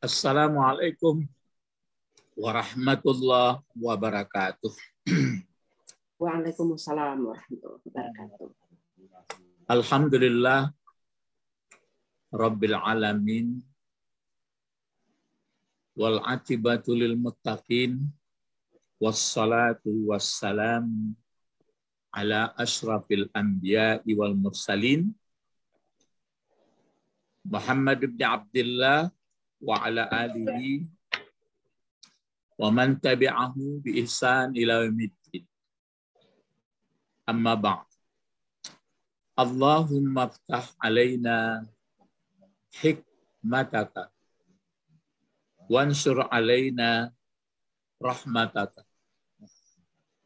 Assalamualaikum warahmatullahi wabarakatuh. Waalaikumsalam warahmatullahi wabarakatuh. Alhamdulillah Rabbil Alamin wal atibatu lil muttaqin wassalatu wassalamu ala ashrafil anbiya wal mursalin Muhammad bin Abdullah wa ala alihi wa man tabi'ahu bi ihsan ila yaumiddin. Amma ba'd. Allahumma ftah alaina hikmataka wansur alaina rahmataka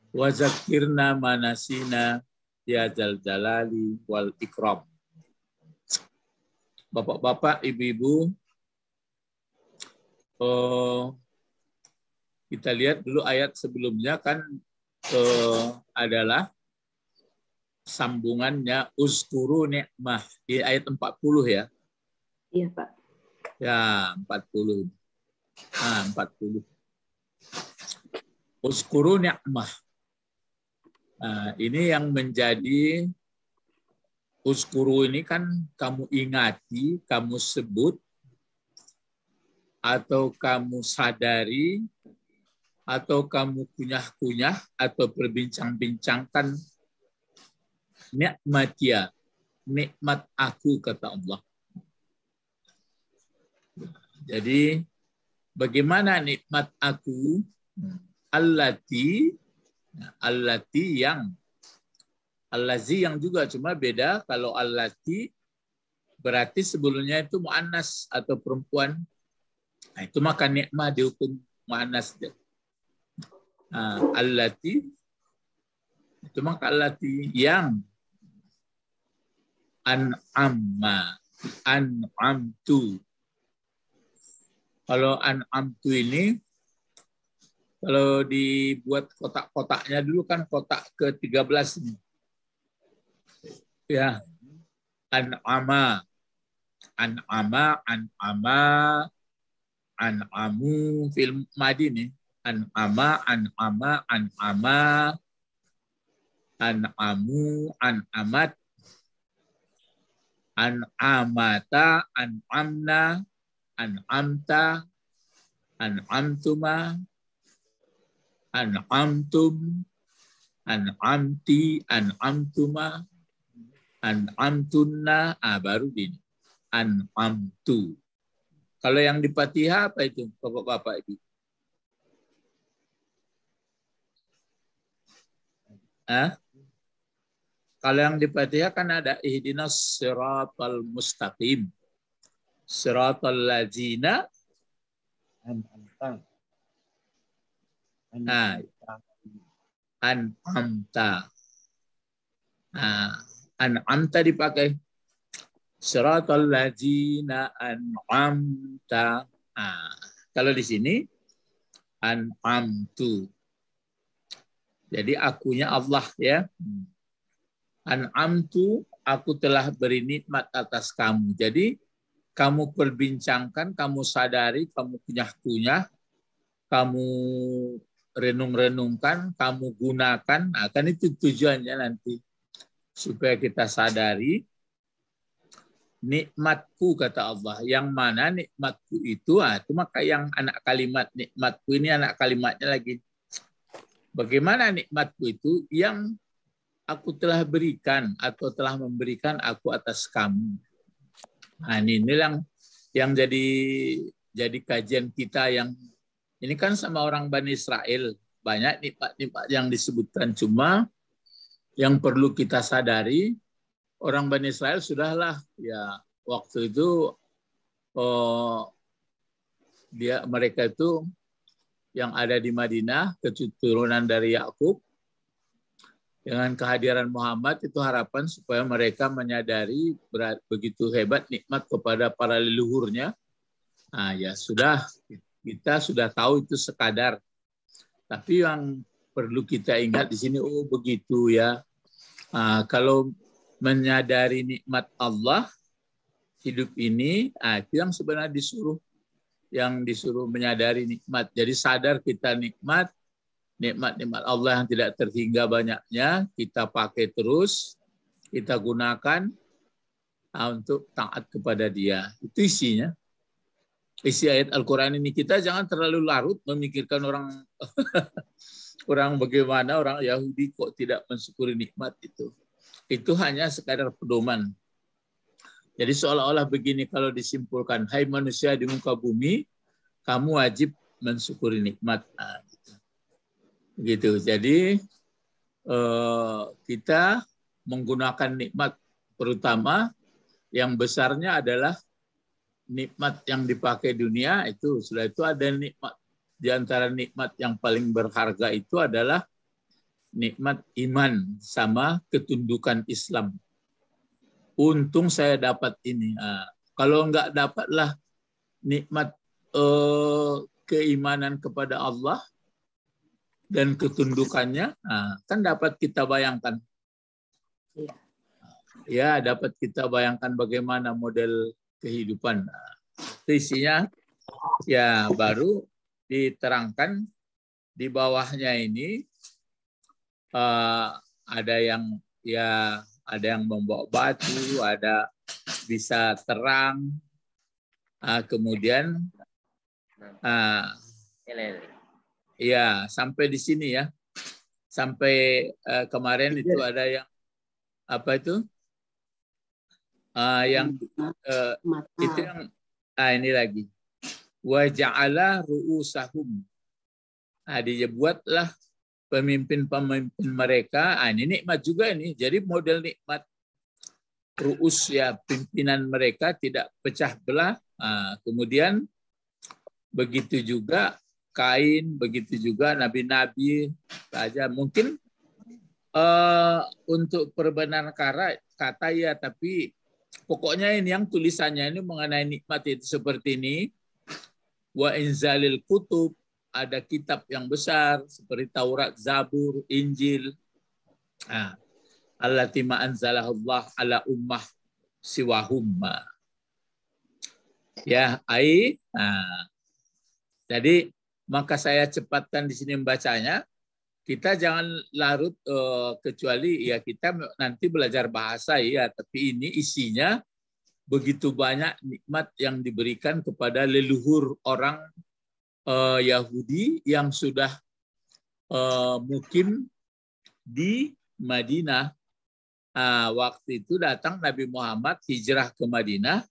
wa zakirna manasina ya jal jalali wal ikram. Bapak-bapak, ibu-ibu, oh, kita lihat dulu ayat sebelumnya kan eh, adalah sambungannya uzkuru nikmah di ayat 40 ya. Iya, Pak. Ya, 40. Nah, 40. Uzkuru nikmah Nah, ini yang menjadi uskuru ini kan kamu ingati, kamu sebut, atau kamu sadari, atau kamu kunyah-kunyah, atau berbincang bincangkan ya, nikmat aku, kata Allah. Jadi, bagaimana nikmat aku? Allati Nah, allati yang Allazi yang juga cuma beda kalau allati berarti sebelumnya itu muannas atau perempuan. Nah, itu maka nikmah dihukum muannas. Nah, allati itu maka allati yang an'amma an'amtu. Kalau an'amtu ini kalau dibuat kotak-kotaknya dulu kan kotak ke-13 ini, Ya. An'ama. An'ama, an'ama, an'amu film madi nih. An'ama, an'ama, an'ama, an'amu, an'amat, an'amata, an'amna, an'amta, an'amtuma, an'amtum, an'amti, an'amtuma, an'amtunna, ah baru an an'amtu. Kalau yang di Fatihah apa itu Bapak-bapak Ibu? Hah? Kalau yang di Fatihah kan ada ihdinas siratal mustaqim. Siratal ladzina an'amta. Nah, an amta. ah an amta dipakai siratal ladzina an'amta. Ah, kalau di sini an'amtu. Jadi akunya Allah ya. An'amtu aku telah beri nikmat atas kamu. Jadi kamu perbincangkan, kamu sadari, kamu kunyah-kunyah, kamu renung-renungkan, kamu gunakan, akan nah, kan itu tujuannya nanti. Supaya kita sadari nikmatku kata Allah. Yang mana nikmatku itu? Ah, itu maka yang anak kalimat nikmatku ini anak kalimatnya lagi. Bagaimana nikmatku itu yang aku telah berikan atau telah memberikan aku atas kamu. Nah, ini, yang yang jadi jadi kajian kita yang ini kan sama orang Bani Israel. Banyak nikmat-nikmat yang disebutkan. Cuma yang perlu kita sadari, orang Bani Israel sudahlah. Ya waktu itu oh, dia mereka itu yang ada di Madinah, keturunan dari Yakub, dengan kehadiran Muhammad itu harapan supaya mereka menyadari berat, begitu hebat nikmat kepada para leluhurnya. Ah ya sudah, kita sudah tahu itu sekadar. Tapi yang perlu kita ingat di sini, oh begitu ya. Uh, kalau menyadari nikmat Allah hidup ini, uh, itu yang sebenarnya disuruh yang disuruh menyadari nikmat. Jadi sadar kita nikmat, nikmat-nikmat Allah yang tidak terhingga banyaknya, kita pakai terus, kita gunakan ah, untuk taat kepada dia. Itu isinya isi ayat Al-Quran ini kita jangan terlalu larut memikirkan orang orang bagaimana orang Yahudi kok tidak mensyukuri nikmat itu. Itu hanya sekadar pedoman. Jadi seolah-olah begini kalau disimpulkan, hai manusia di muka bumi, kamu wajib mensyukuri nikmat. Ah, gitu. Jadi eh, kita menggunakan nikmat terutama yang besarnya adalah nikmat yang dipakai dunia itu sudah itu ada nikmat di antara nikmat yang paling berharga itu adalah nikmat iman sama ketundukan Islam. Untung saya dapat ini. Nah, kalau nggak dapatlah nikmat eh, keimanan kepada Allah dan ketundukannya, nah, kan dapat kita bayangkan. Iya. Ya, dapat kita bayangkan bagaimana model kehidupan. Itu isinya ya baru diterangkan di bawahnya ini uh, ada yang ya ada yang membawa batu, ada bisa terang, uh, kemudian uh, ya sampai di sini ya sampai uh, kemarin itu iya. ada yang apa itu uh, yang uh, itu yang ah, ini lagi waja'ala ru'usahum nah, dibuatlah pemimpin-pemimpin mereka ah, ini nikmat juga ini jadi model nikmat ru'us ya pimpinan mereka tidak pecah belah ah, kemudian begitu juga kain begitu juga nabi-nabi saja mungkin uh, untuk perbenaran kata ya tapi Pokoknya ini yang tulisannya ini mengenai nikmat itu seperti ini. Wa inzalil kutub, ada kitab yang besar seperti Taurat, Zabur, Injil. Allah allati ma anzalahullah ala ummah siwahumma. Ya, ai. Nah, jadi maka saya cepatkan di sini membacanya kita jangan larut uh, kecuali ya kita nanti belajar bahasa ya, tapi ini isinya begitu banyak nikmat yang diberikan kepada leluhur orang uh, Yahudi yang sudah uh, mukim di Madinah. uh, waktu itu datang Nabi Muhammad hijrah ke Madinah.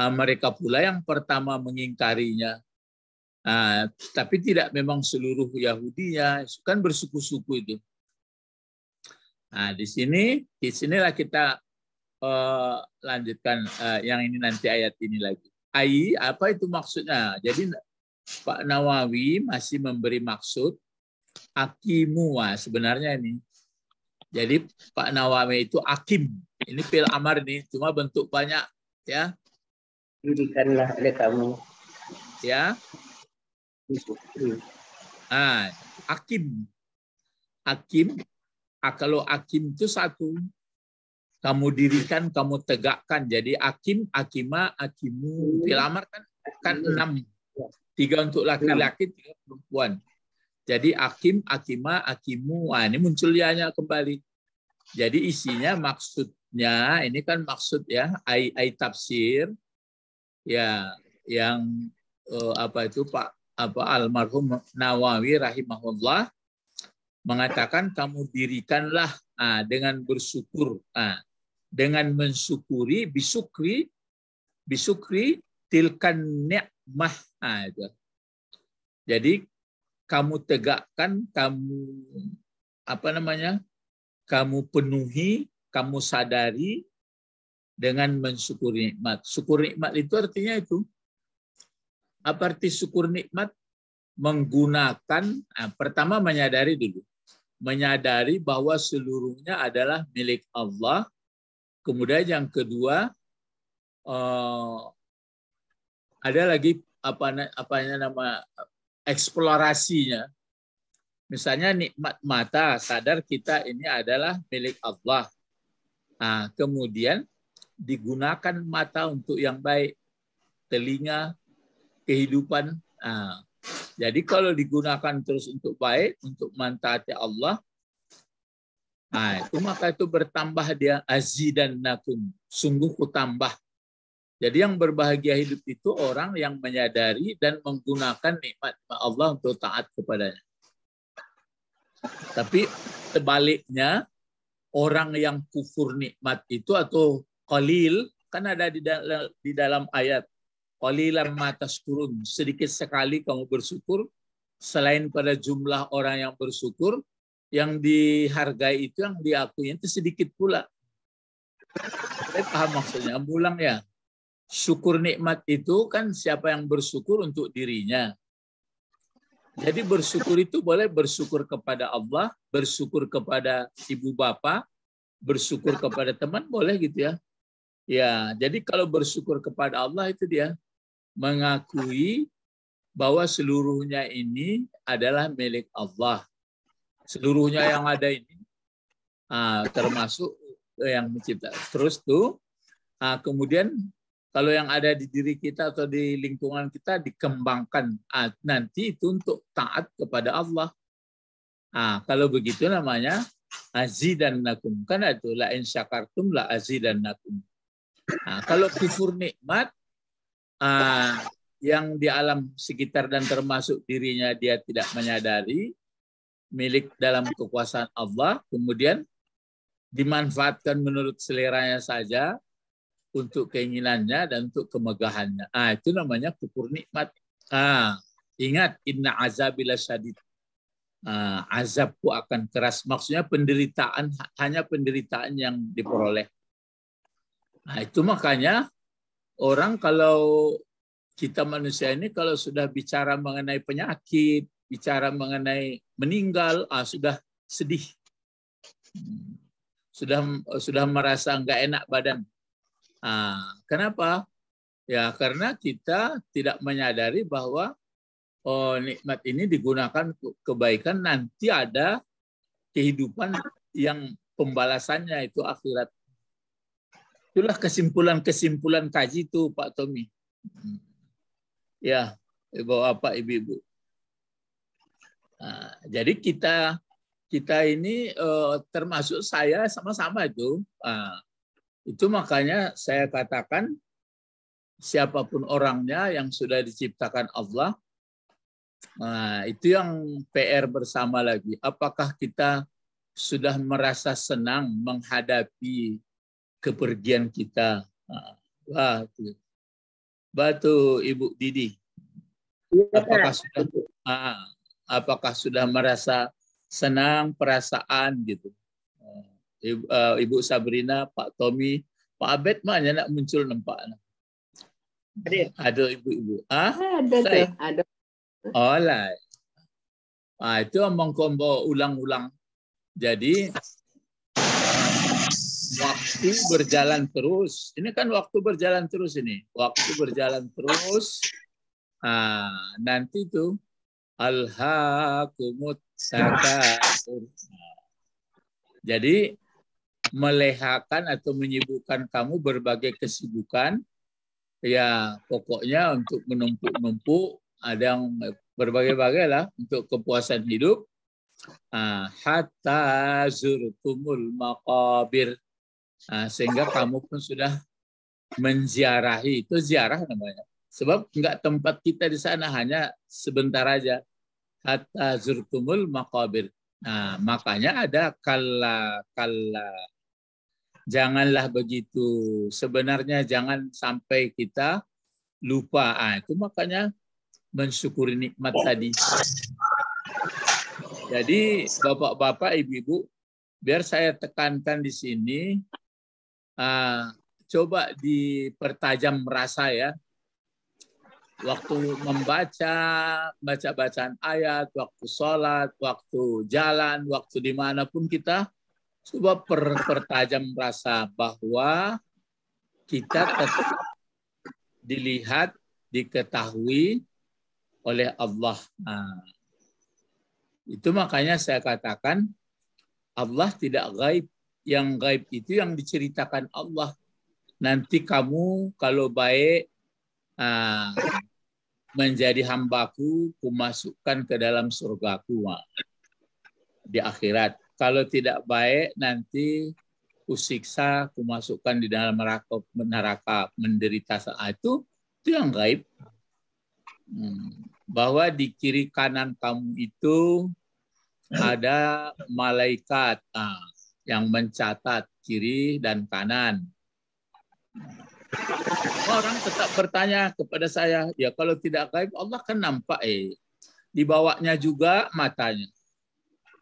uh, mereka pula yang pertama mengingkarinya. Nah, tapi tidak memang seluruh Yahudi ya, kan bersuku-suku itu. Nah, di sini, di sinilah kita uh, lanjutkan uh, yang ini nanti ayat ini lagi. Ai, apa itu maksudnya? Jadi Pak Nawawi masih memberi maksud akimua ah, sebenarnya ini. Jadi Pak Nawawi itu akim. Ini fil amar nih, cuma bentuk banyak ya. Dirikanlah oleh kamu. Ya, Ah, akim. Akim, ah, kalau akim itu satu. Kamu dirikan, kamu tegakkan. Jadi akim, akima, akimu. Dilamar hmm. kan, kan hmm. enam. Tiga untuk laki-laki, tiga perempuan. Jadi akim, akima, akimu. Ah, ini muncul ianya kembali. Jadi isinya maksudnya ini kan maksud ya ai, ai tafsir ya yang eh, apa itu Pak apa almarhum Nawawi rahimahullah mengatakan kamu dirikanlah ah, dengan bersyukur ah, dengan mensyukuri bisukri bisukri tilkan nikmah ah, jadi kamu tegakkan kamu apa namanya kamu penuhi kamu sadari dengan mensyukuri nikmat syukur nikmat itu artinya itu apa arti syukur nikmat? Menggunakan, nah, pertama menyadari dulu. Menyadari bahwa seluruhnya adalah milik Allah. Kemudian yang kedua, eh, ada lagi apa apanya nama eksplorasinya. Misalnya nikmat mata, sadar kita ini adalah milik Allah. Nah, kemudian digunakan mata untuk yang baik, telinga kehidupan. Ah. jadi kalau digunakan terus untuk baik, untuk mantati Allah, ah, itu maka itu bertambah dia azidan nakum, Sungguh kutambah. Jadi yang berbahagia hidup itu orang yang menyadari dan menggunakan nikmat Allah untuk taat kepadanya. Tapi sebaliknya, orang yang kufur nikmat itu atau khalil, kan ada di dalam ayat Qalilam matas turun Sedikit sekali kamu bersyukur. Selain pada jumlah orang yang bersyukur, yang dihargai itu, yang diakui itu sedikit pula. Saya paham maksudnya. Pulang ya. Syukur nikmat itu kan siapa yang bersyukur untuk dirinya. Jadi bersyukur itu boleh bersyukur kepada Allah, bersyukur kepada ibu bapak, bersyukur kepada teman boleh gitu ya. Ya, jadi kalau bersyukur kepada Allah itu dia mengakui bahwa seluruhnya ini adalah milik Allah. Seluruhnya yang ada ini, ah, termasuk yang mencipta. Terus tuh, ah, kemudian kalau yang ada di diri kita atau di lingkungan kita dikembangkan ah, nanti itu untuk taat kepada Allah. Ah, kalau begitu namanya nakum Kan itu la in syakartum la nakum. Nah, kalau kufur nikmat Ah, yang di alam sekitar dan termasuk dirinya dia tidak menyadari milik dalam kekuasaan Allah kemudian dimanfaatkan menurut seleranya saja untuk keinginannya dan untuk kemegahannya. Ah, itu namanya kukur nikmat. Ah, ingat inna azabila syadid. Ah, azabku akan keras. Maksudnya penderitaan hanya penderitaan yang diperoleh. Nah, itu makanya orang kalau kita manusia ini kalau sudah bicara mengenai penyakit, bicara mengenai meninggal, ah, sudah sedih, sudah sudah merasa nggak enak badan. Ah, kenapa? Ya karena kita tidak menyadari bahwa oh, nikmat ini digunakan kebaikan nanti ada kehidupan yang pembalasannya itu akhirat. Itulah kesimpulan-kesimpulan kaji itu Pak Tommy. Ya, Bapak Ibu-ibu. Nah, jadi kita kita ini eh, termasuk saya sama-sama itu. Nah, itu makanya saya katakan siapapun orangnya yang sudah diciptakan Allah, nah, itu yang PR bersama lagi. Apakah kita sudah merasa senang menghadapi kepergian kita. Wah, batu Ibu Didi. Iya, apakah sudah apakah sudah merasa senang perasaan gitu? Ibu, Ibu Sabrina, Pak Tommy, Pak Abed mana nak muncul nampak Ada. Ada ibu-ibu. Ah, ah ada tuh. Ada. Alright. Ah, itu kombo ulang-ulang. Jadi waktu berjalan terus. Ini kan waktu berjalan terus ini. Waktu berjalan terus. Nah, nanti itu alhaqumut takasur. Jadi melehakan atau menyibukkan kamu berbagai kesibukan. Ya, pokoknya untuk menumpuk-numpuk ada yang berbagai-bagai lah untuk kepuasan hidup ah, hatta zurtumul maqabir Ah, sehingga kamu pun sudah menziarahi itu ziarah namanya. Sebab enggak tempat kita di sana hanya sebentar aja. Hatta zurtumul makabir. Nah, makanya ada kala kala janganlah begitu. Sebenarnya jangan sampai kita lupa. Ah, itu makanya mensyukuri nikmat tadi. Jadi bapak-bapak, ibu-ibu, biar saya tekankan di sini Eh, coba dipertajam merasa ya. Waktu membaca, baca bacaan ayat, waktu sholat, waktu jalan, waktu dimanapun kita coba per pertajam merasa bahwa kita tetap dilihat, diketahui oleh Allah. Nah, itu makanya saya katakan Allah tidak gaib yang gaib itu yang diceritakan Allah. Nanti kamu kalau baik ah, menjadi hambaku, kumasukkan ke dalam surga surgaku di akhirat. Kalau tidak baik, nanti kusiksa, kumasukkan di dalam neraka, neraka menderita saat ah, itu, itu yang gaib. Hmm. Bahwa di kiri kanan kamu itu ada malaikat. Ah, yang mencatat kiri dan kanan. Orang tetap bertanya kepada saya, ya kalau tidak gaib Allah kan nampak eh. Dibawanya juga matanya.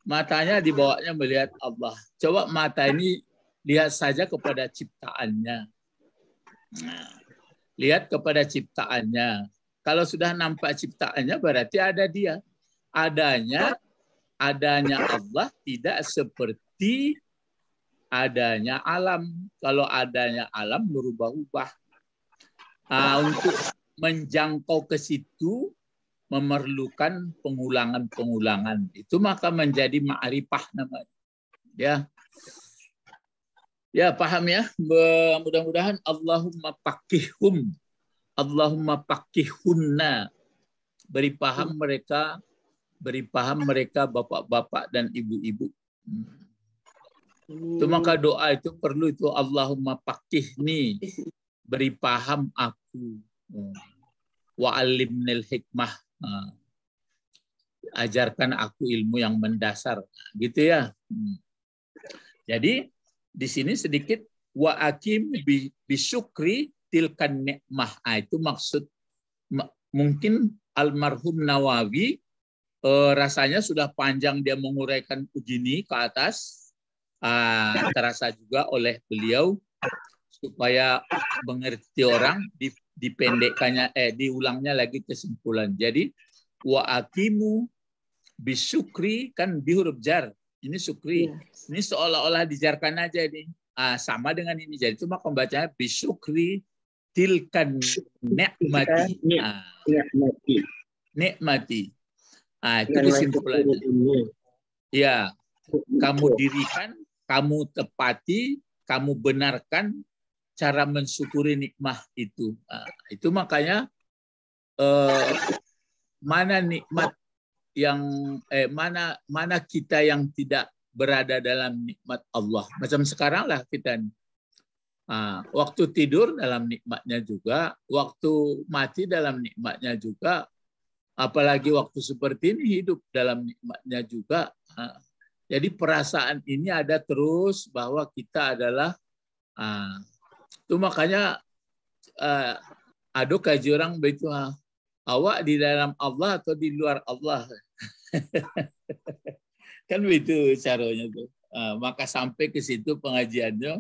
Matanya dibawanya melihat Allah. Coba mata ini lihat saja kepada ciptaannya. Lihat kepada ciptaannya. Kalau sudah nampak ciptaannya berarti ada dia. Adanya adanya Allah tidak seperti adanya alam. Kalau adanya alam berubah-ubah. Nah, untuk menjangkau ke situ memerlukan pengulangan-pengulangan. Itu maka menjadi ma'rifah namanya. Ya. Ya, paham ya? Mudah-mudahan Allahumma pakihum. Allahumma pakihunna. Beri paham mereka, beri paham mereka bapak-bapak dan ibu-ibu. Hmm. Itu maka doa itu perlu itu Allahumma pakih nih beri paham aku hmm. wa alimnil hikmah hmm. ajarkan aku ilmu yang mendasar nah, gitu ya hmm. jadi di sini sedikit wa akim bisyukri tilkan nikmah nah, itu maksud mungkin almarhum Nawawi eh, rasanya sudah panjang dia menguraikan ujini ke atas Ah, terasa juga oleh beliau supaya mengerti orang dipendekkannya eh diulangnya lagi kesimpulan. Jadi wa akimu bisukri kan bi jar. Ini sukri. Yes. Iya. Ini seolah-olah dijarkan aja ini. Ah, sama dengan ini. Jadi cuma pembacanya bisukri tilkan nikmati. Ah. Nikmati. Nikmati. Ah, itu kesimpulannya. Ya, kamu iya. dirikan kamu tepati, kamu benarkan cara mensyukuri nikmat itu. Nah, itu makanya eh, mana nikmat yang eh, mana mana kita yang tidak berada dalam nikmat Allah. Macam sekarang lah kita Nah, waktu tidur dalam nikmatnya juga, waktu mati dalam nikmatnya juga, apalagi waktu seperti ini hidup dalam nikmatnya juga. Nah, jadi perasaan ini ada terus bahwa kita adalah uh, itu makanya uh, ah, ada orang begitu ah, awak di dalam Allah atau di luar Allah. kan begitu caranya tuh. maka sampai ke situ pengajiannya.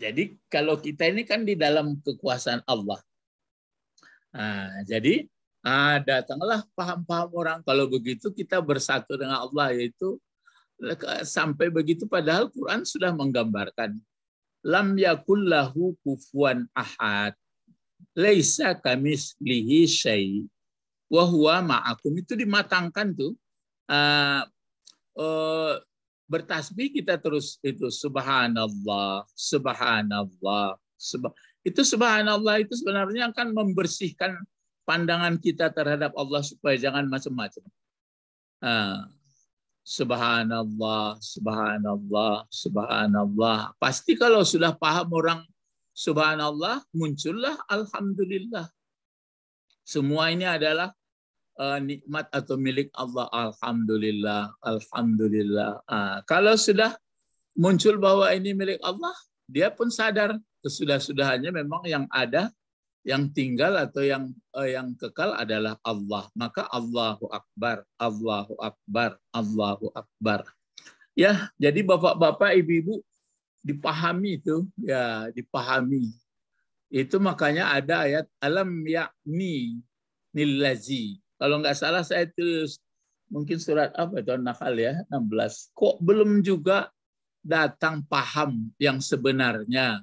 Jadi kalau kita ini kan di dalam kekuasaan Allah. Nah, jadi Ah, datanglah paham-paham orang. Kalau begitu kita bersatu dengan Allah yaitu eh, sampai begitu padahal Quran sudah menggambarkan lam yakullahu kufuan ahad laisa kamislihi syai wa huwa ma'akum itu dimatangkan tuh uh, uh, bertasbih kita terus itu subhanallah subhanallah subhanallah itu subhanallah itu sebenarnya kan membersihkan pandangan kita terhadap Allah supaya jangan macam-macam. Ah, subhanallah, subhanallah, subhanallah. Pasti kalau sudah paham orang subhanallah, muncullah alhamdulillah. Semua ini adalah uh, nikmat atau milik Allah. Alhamdulillah, alhamdulillah. Uh, kalau sudah muncul bahwa ini milik Allah, dia pun sadar sesudah sudahannya memang yang ada yang tinggal atau yang uh, yang kekal adalah Allah. Maka Allahu Akbar, Allahu Akbar, Allahu Akbar. Ya, jadi bapak-bapak, ibu-ibu dipahami itu, ya dipahami. Itu makanya ada ayat alam yakni nilazi. Kalau nggak salah saya tulis mungkin surat apa itu Nakal ya 16. Kok belum juga datang paham yang sebenarnya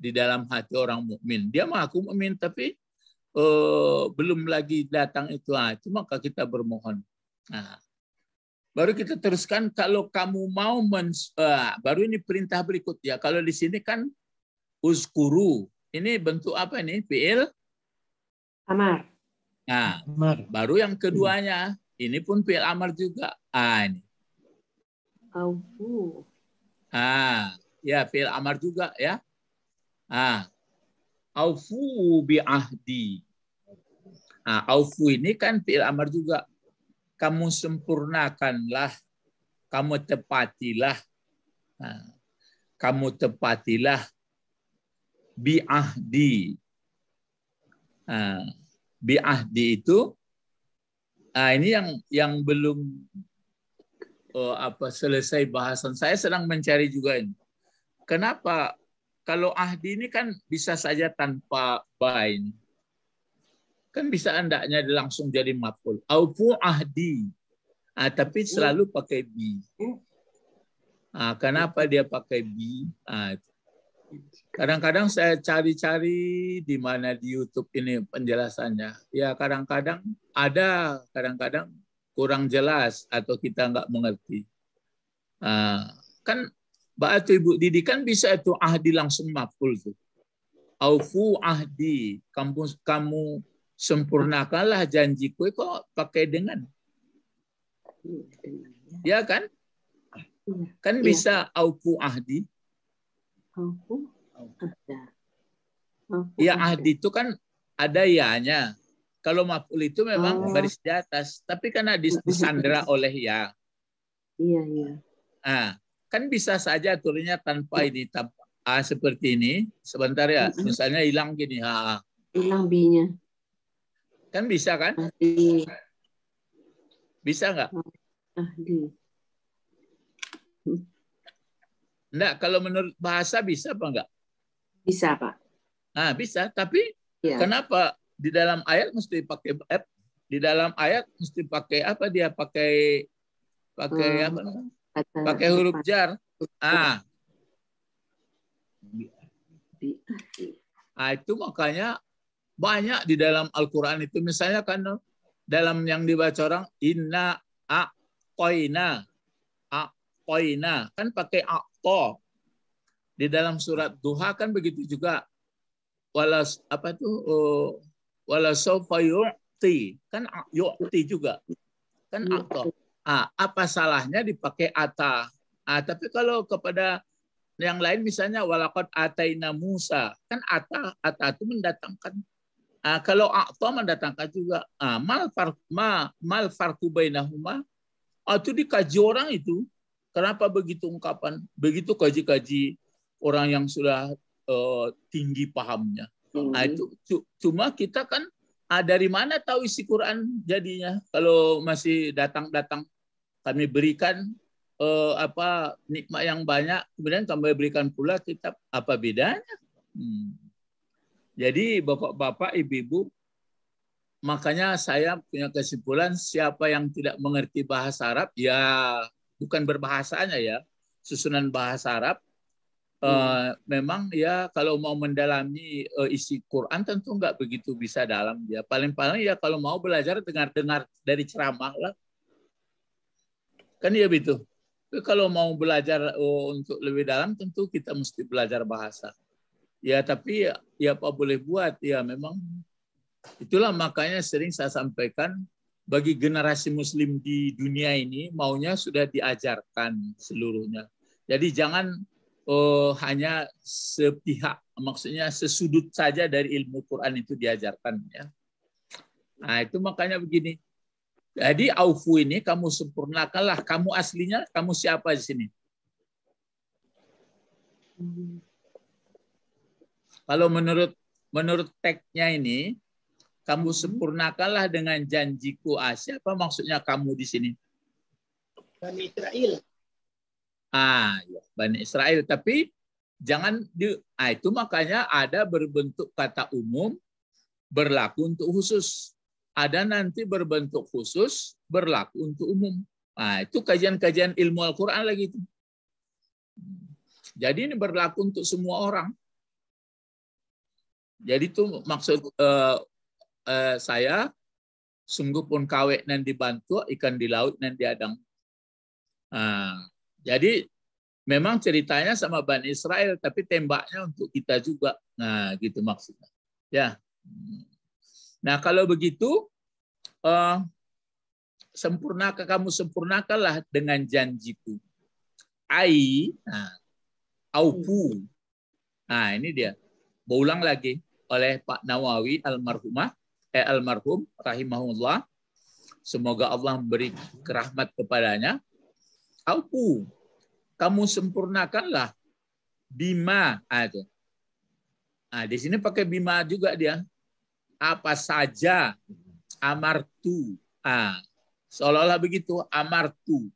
di dalam hati orang mukmin. Dia mengaku mukmin tapi uh, belum lagi datang itu hati, ah, maka kita bermohon. Nah, baru kita teruskan kalau kamu mau mens uh, baru ini perintah berikut ya. Kalau di sini kan uskuru Ini bentuk apa ini? Fi'il amar. Nah, amar. baru yang keduanya ini pun fi'il amar juga. Ah, ini. Oh. Ah, ya fi'il amar juga ya. Ah, aufu bi ahdi. Ah, aufu ini kan fi'il amar juga. Kamu sempurnakanlah, kamu tepatilah. Ah, kamu tepatilah bi ahdi. Ah, bi ahdi itu ah, ini yang yang belum oh, apa selesai bahasan saya sedang mencari juga ini. Kenapa kalau ahdi ini kan bisa saja tanpa bain. Kan bisa andaknya langsung jadi maful. Aufu ahdi. Ah, tapi selalu pakai bi. Ah, kenapa dia pakai bi? Ah, kadang-kadang saya cari-cari di mana di YouTube ini penjelasannya. Ya kadang-kadang ada, kadang-kadang kurang jelas atau kita nggak mengerti. Ah, kan Berarti ibu Didi kan bisa itu ahdi langsung maful tuh. Aufu ahdi, kamu, kamu sempurnakanlah janjiku kok pakai dengan. Ya kan? Kan ya. bisa aufu ahdi. Aufu Ya ahdi itu kan ada ya-nya. Kalau maf'ul itu memang oh. baris di atas, tapi karena disandra oleh ya. Iya, iya. Nah, Kan bisa saja turunnya tanpa iya. ini tanpa A seperti ini. Sebentar ya, misalnya hilang gini. Ha. Hilang B-nya. Kan bisa kan? Ah, bisa nggak? Ah, Enggak, hmm. kalau menurut bahasa bisa apa enggak? Bisa, Pak. Nah, bisa, tapi ya. kenapa di dalam ayat mesti pakai F di dalam ayat mesti pakai apa dia pakai pakai hmm. apa kata pakai huruf jar a nah, ah, itu makanya banyak di dalam Al-Quran itu misalnya kan dalam yang dibaca orang inna a koina a koina kan pakai a ko di dalam surat duha kan begitu juga walas apa tuh oh, walasofayuti kan yuti juga kan akto Ah, apa salahnya dipakai ata? Ah, tapi kalau kepada yang lain misalnya walakot ataina Musa, kan ata ata itu mendatangkan. Ah, kalau akto mendatangkan juga. Ah, mal far, ma, mal farku bainahuma. Ah, itu dikaji orang itu. Kenapa begitu ungkapan? Begitu kaji-kaji orang yang sudah uh, tinggi pahamnya. Hmm. Nah, itu cuma kita kan ah, dari mana tahu isi Quran jadinya kalau masih datang-datang kami berikan uh, apa nikmat yang banyak kemudian kami berikan pula kitab apa bedanya hmm. jadi bapak-bapak ibu-ibu makanya saya punya kesimpulan siapa yang tidak mengerti bahasa Arab ya bukan berbahasanya ya susunan bahasa Arab eh, hmm. memang ya kalau mau mendalami uh, isi Quran tentu nggak begitu bisa dalam ya paling-paling ya kalau mau belajar dengar-dengar dari ceramah lah Kan dia begitu. Kalau mau belajar oh, untuk lebih dalam tentu kita mesti belajar bahasa. Ya tapi ya, ya apa boleh buat ya memang itulah makanya sering saya sampaikan bagi generasi muslim di dunia ini maunya sudah diajarkan seluruhnya. Jadi jangan oh, hanya sepihak, maksudnya sesudut saja dari ilmu Quran itu diajarkan ya. Nah, itu makanya begini. Jadi aufu ini kamu sempurnakanlah. Kamu aslinya, kamu siapa di sini? Kalau menurut menurut teksnya ini, kamu hmm. sempurnakanlah dengan janjiku. Ah, siapa maksudnya kamu di sini? Bani Israel. Ah, ya, Bani Israel. Tapi jangan di, ah, itu makanya ada berbentuk kata umum berlaku untuk khusus ada nanti berbentuk khusus berlaku untuk umum. Nah, itu kajian-kajian ilmu Al-Quran lagi itu. Jadi ini berlaku untuk semua orang. Jadi itu maksud uh, uh, saya, sungguh pun kawek dan dibantu, ikan di laut dan diadang. Uh, nah, jadi memang ceritanya sama Bani Israel, tapi tembaknya untuk kita juga. Nah, gitu maksudnya. Ya. Nah, kalau begitu uh, sempurna kamu sempurnakanlah dengan janji itu. Ai, nah, aupu. Nah, ini dia. Berulang lagi oleh Pak Nawawi almarhumah eh, almarhum rahimahullah. Semoga Allah memberi kerahmat kepadanya. Aupu, kamu sempurnakanlah bima ah, itu. Nah, di sini pakai bima juga dia apa saja amartu. Ah, seolah-olah begitu amartu.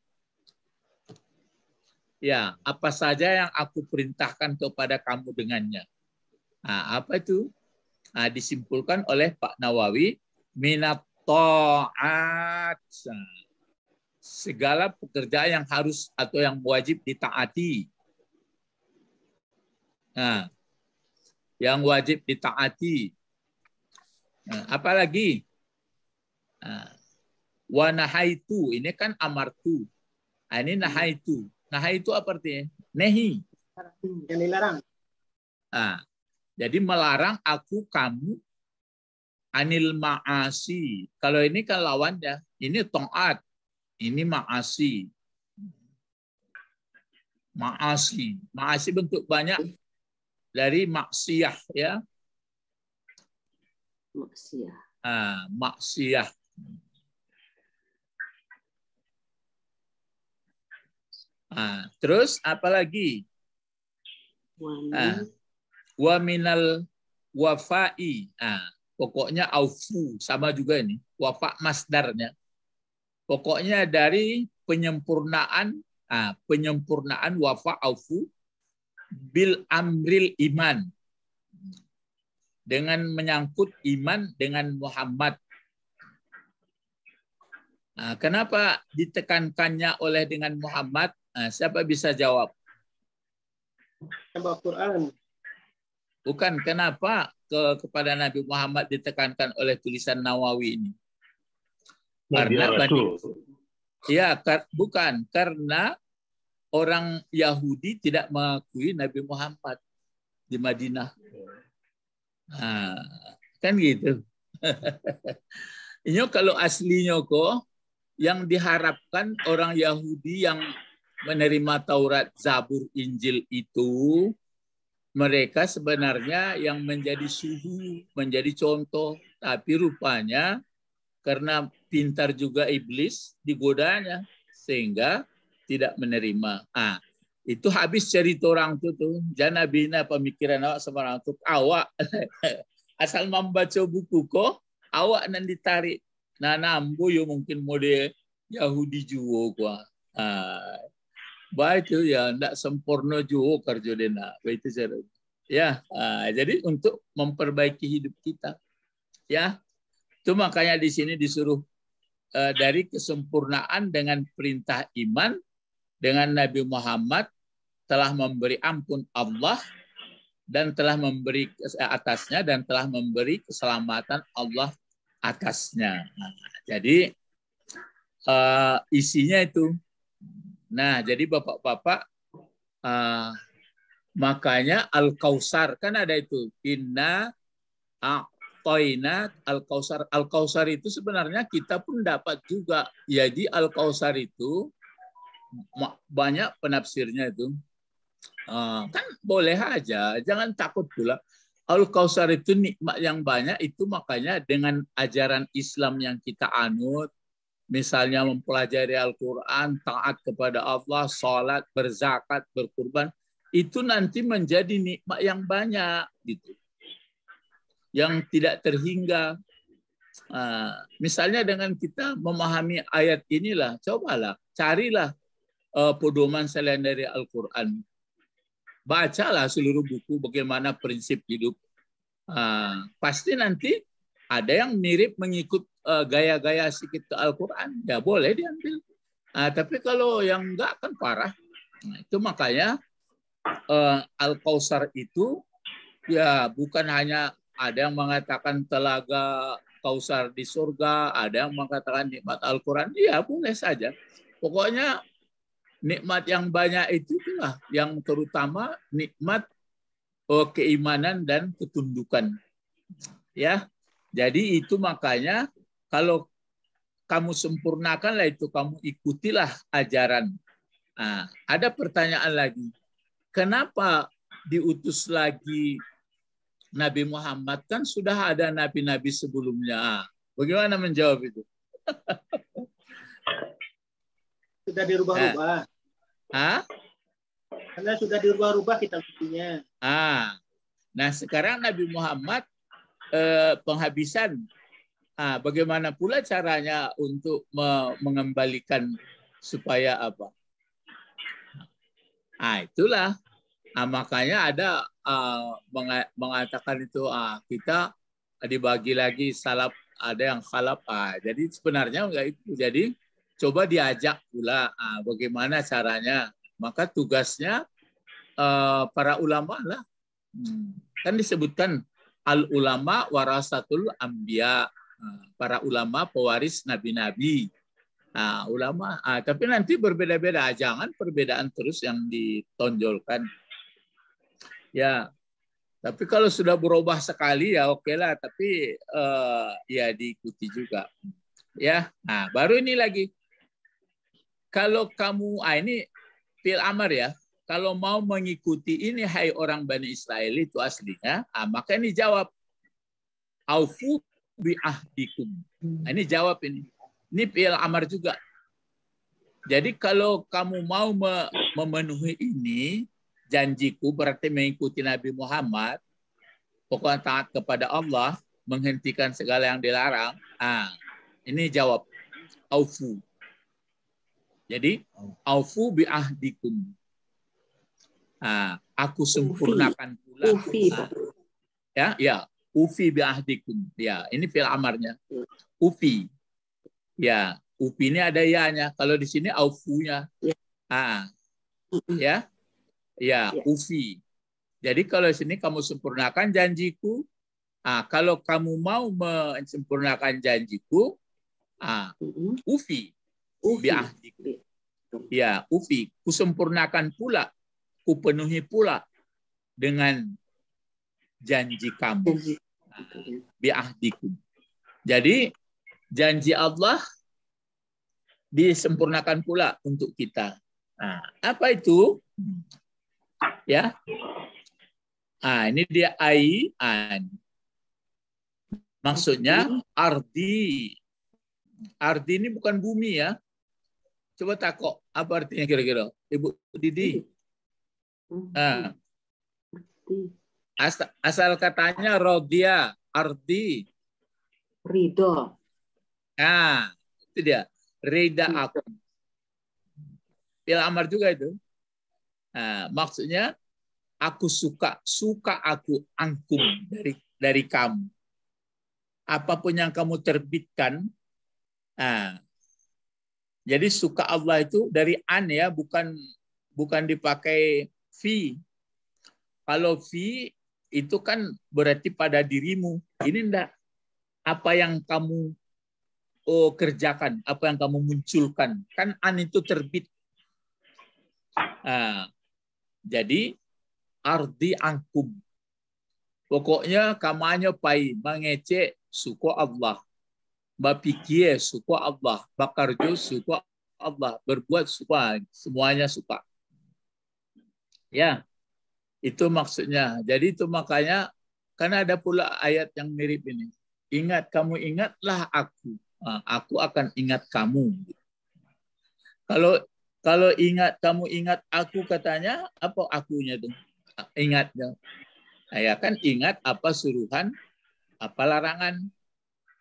Ya, apa saja yang aku perintahkan kepada kamu dengannya. Ah, apa itu? Ah, disimpulkan oleh Pak Nawawi, minat ta'at. Segala pekerjaan yang harus atau yang wajib ditaati. Nah, yang wajib ditaati Nah, apalagi nah, wa nahaitu ini kan amartu. Nah, ini nahaitu. Nahaitu apa artinya? Nehi. Yang dilarang. Nah, jadi melarang aku kamu anil ma'asi. Kalau ini kan lawannya. Ini tongat Ini ma'asi. Ma'asi. Ma'asi bentuk banyak dari maksiyah ya Maksiyah. Ah, maksiyah. Ah, terus apa lagi? Ah, wa minal wafai. Ah, pokoknya aufu sama juga ini. Wafa masdarnya. Pokoknya dari penyempurnaan ah, penyempurnaan wafa aufu bil amril iman dengan menyangkut iman dengan Muhammad. Ah, kenapa ditekankannya oleh dengan Muhammad? Ah, siapa bisa jawab? Quran. Bukan kenapa ke kepada Nabi Muhammad ditekankan oleh tulisan Nawawi ini? karena Rasul. Ya, kar, bukan karena orang Yahudi tidak mengakui Nabi Muhammad di Madinah. Ya. Nah, kan gitu. Ini kalau aslinya kok yang diharapkan orang Yahudi yang menerima Taurat, Zabur, Injil itu mereka sebenarnya yang menjadi suhu, menjadi contoh, tapi rupanya karena pintar juga iblis digodanya sehingga tidak menerima. Ah, itu habis cerita orang tu tuh jana bina pemikiran awak orang tuh awak asal membaca buku ko awak nanti ditarik nah nambu yo mungkin mode Yahudi juo gua. baik tuh ya ndak sempurna juo kerja dena itu cara ya jadi untuk memperbaiki hidup kita ya itu makanya di sini disuruh eh, dari kesempurnaan dengan perintah iman dengan Nabi Muhammad telah memberi ampun Allah dan telah memberi eh, atasnya dan telah memberi keselamatan Allah atasnya. Nah, jadi uh, isinya itu. Nah, jadi Bapak-bapak uh, makanya Al-Kausar kan ada itu inna Toina Al Kausar. Al Kausar itu sebenarnya kita pun dapat juga. Jadi Al Kausar itu banyak penafsirnya itu. Ah, kan boleh aja, jangan takut pula. Al Kausar itu nikmat yang banyak itu makanya dengan ajaran Islam yang kita anut, misalnya mempelajari Al-Quran, taat kepada Allah, sholat, berzakat, berkurban, itu nanti menjadi nikmat yang banyak gitu, yang tidak terhingga. Ah, misalnya dengan kita memahami ayat inilah, cobalah, carilah uh, pedoman selain dari Al-Quran. Bacalah seluruh buku bagaimana prinsip hidup. Uh, pasti nanti ada yang mirip mengikut uh, gaya-gaya sedikit ke Al-Quran. Ya boleh diambil. Uh, tapi kalau yang enggak kan parah. Nah, itu makanya uh, Al-Kausar itu ya bukan hanya ada yang mengatakan telaga Kausar di surga, ada yang mengatakan nikmat Al-Quran. Ya boleh saja. Pokoknya nikmat yang banyak itu itulah yang terutama nikmat oh, keimanan dan ketundukan. Ya. Jadi itu makanya kalau kamu sempurnakanlah itu kamu ikutilah ajaran. Nah, ada pertanyaan lagi. Kenapa diutus lagi Nabi Muhammad kan sudah ada nabi-nabi sebelumnya. Ah, bagaimana menjawab itu? Sudah dirubah-rubah. Ah? Karena sudah dirubah-rubah kita sucinya. Ah. Nah, sekarang Nabi Muhammad eh, penghabisan. Ah, bagaimana pula caranya untuk me mengembalikan supaya apa? Ah, itulah. Ah, makanya ada ah, mengatakan itu ah, kita dibagi lagi salap ada yang salap Ah, jadi sebenarnya enggak itu. Jadi coba diajak pula ah, bagaimana caranya. Maka tugasnya uh, para ulama lah. Hmm. Kan disebutkan al ulama warasatul ambia uh, ah, para ulama pewaris nabi-nabi. Uh, ulama, uh, tapi nanti berbeda-beda. Jangan perbedaan terus yang ditonjolkan. Ya, tapi kalau sudah berubah sekali ya oke okay lah, tapi uh, ya diikuti juga. Ya, nah baru ini lagi kalau kamu, ah ini fil amar ya, kalau mau mengikuti ini hai orang Bani Israel itu aslinya, ah, maka ini jawab. Aufu bi ahdikum. Nah, ini jawab ini. Ini fil amar juga. Jadi kalau kamu mau memenuhi ini, janjiku berarti mengikuti Nabi Muhammad, pokoknya taat kepada Allah, menghentikan segala yang dilarang. Ah, ini jawab. Aufu. Jadi oh. aufu bi ahdikum. Nah, aku sempurnakan pula. Ufi. Nah, ya, ya. Ufi bi ahdikum. Ya, ini fil amarnya. Ya. Ufi. Ya, ufi ini ada ya-nya. Kalau di sini aufunya. Ah. Ya. Ya. ya. ya, ufi. Jadi kalau di sini kamu sempurnakan janjiku. Ah, kalau kamu mau menyempurnakan janjiku, ah, ufi ufi. Ya, ufi. Kusempurnakan pula, kupenuhi pula dengan janji kamu. Bi'ahdikum. Jadi, janji Allah disempurnakan pula untuk kita. Nah, apa itu? Ya. Ah, ini dia an. Maksudnya ardi. Ardi ini bukan bumi ya. Coba takok apa artinya kira-kira? Ibu Didi. Nah. Asal, katanya rodia ardi. Ridho. Nah, itu dia. Rida aku. Pil amar juga itu. Nah, maksudnya aku suka, suka aku angkum dari dari kamu. Apapun yang kamu terbitkan, nah, jadi suka Allah itu dari an ya, bukan bukan dipakai fi. Kalau fi itu kan berarti pada dirimu. Ini enggak apa yang kamu oh, kerjakan, apa yang kamu munculkan. Kan an itu terbit. Nah, jadi ardi angkum. Pokoknya kamanya pai mengecek suka Allah bapikie suka Allah, bakarjo suka Allah, berbuat suka, semuanya suka. Ya, itu maksudnya. Jadi itu makanya, karena ada pula ayat yang mirip ini. Ingat, kamu ingatlah aku. aku akan ingat kamu. Kalau kalau ingat kamu ingat aku katanya, apa akunya tuh? Ingatnya. ya kan ingat apa suruhan, apa larangan.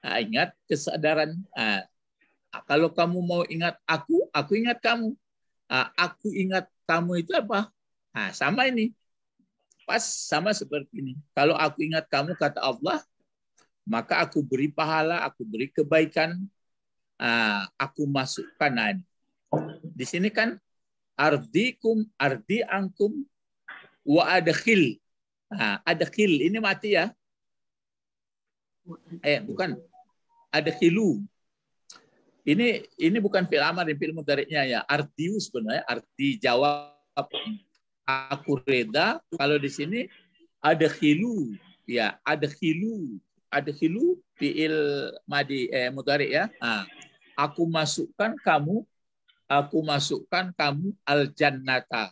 Nah, ingat kesadaran. Nah, kalau kamu mau ingat aku, aku ingat kamu. Nah, aku ingat kamu itu apa? Nah, sama ini. Pas sama seperti ini. Kalau aku ingat kamu, kata Allah, maka aku beri pahala, aku beri kebaikan, ah, aku masukkan. Nah, ini. Di sini kan ardikum, ardi angkum, wa adkhil. Nah, adkhil ini mati ya. Eh, bukan. Ada kilu, Ini ini bukan film amar di fil mudari'nya ya. Artius sebenarnya arti jawab aku reda kalau di sini ada kilu ya ada ada kilu, fiil madi eh, mudari ya. Nah, aku masukkan kamu aku masukkan kamu al jannata.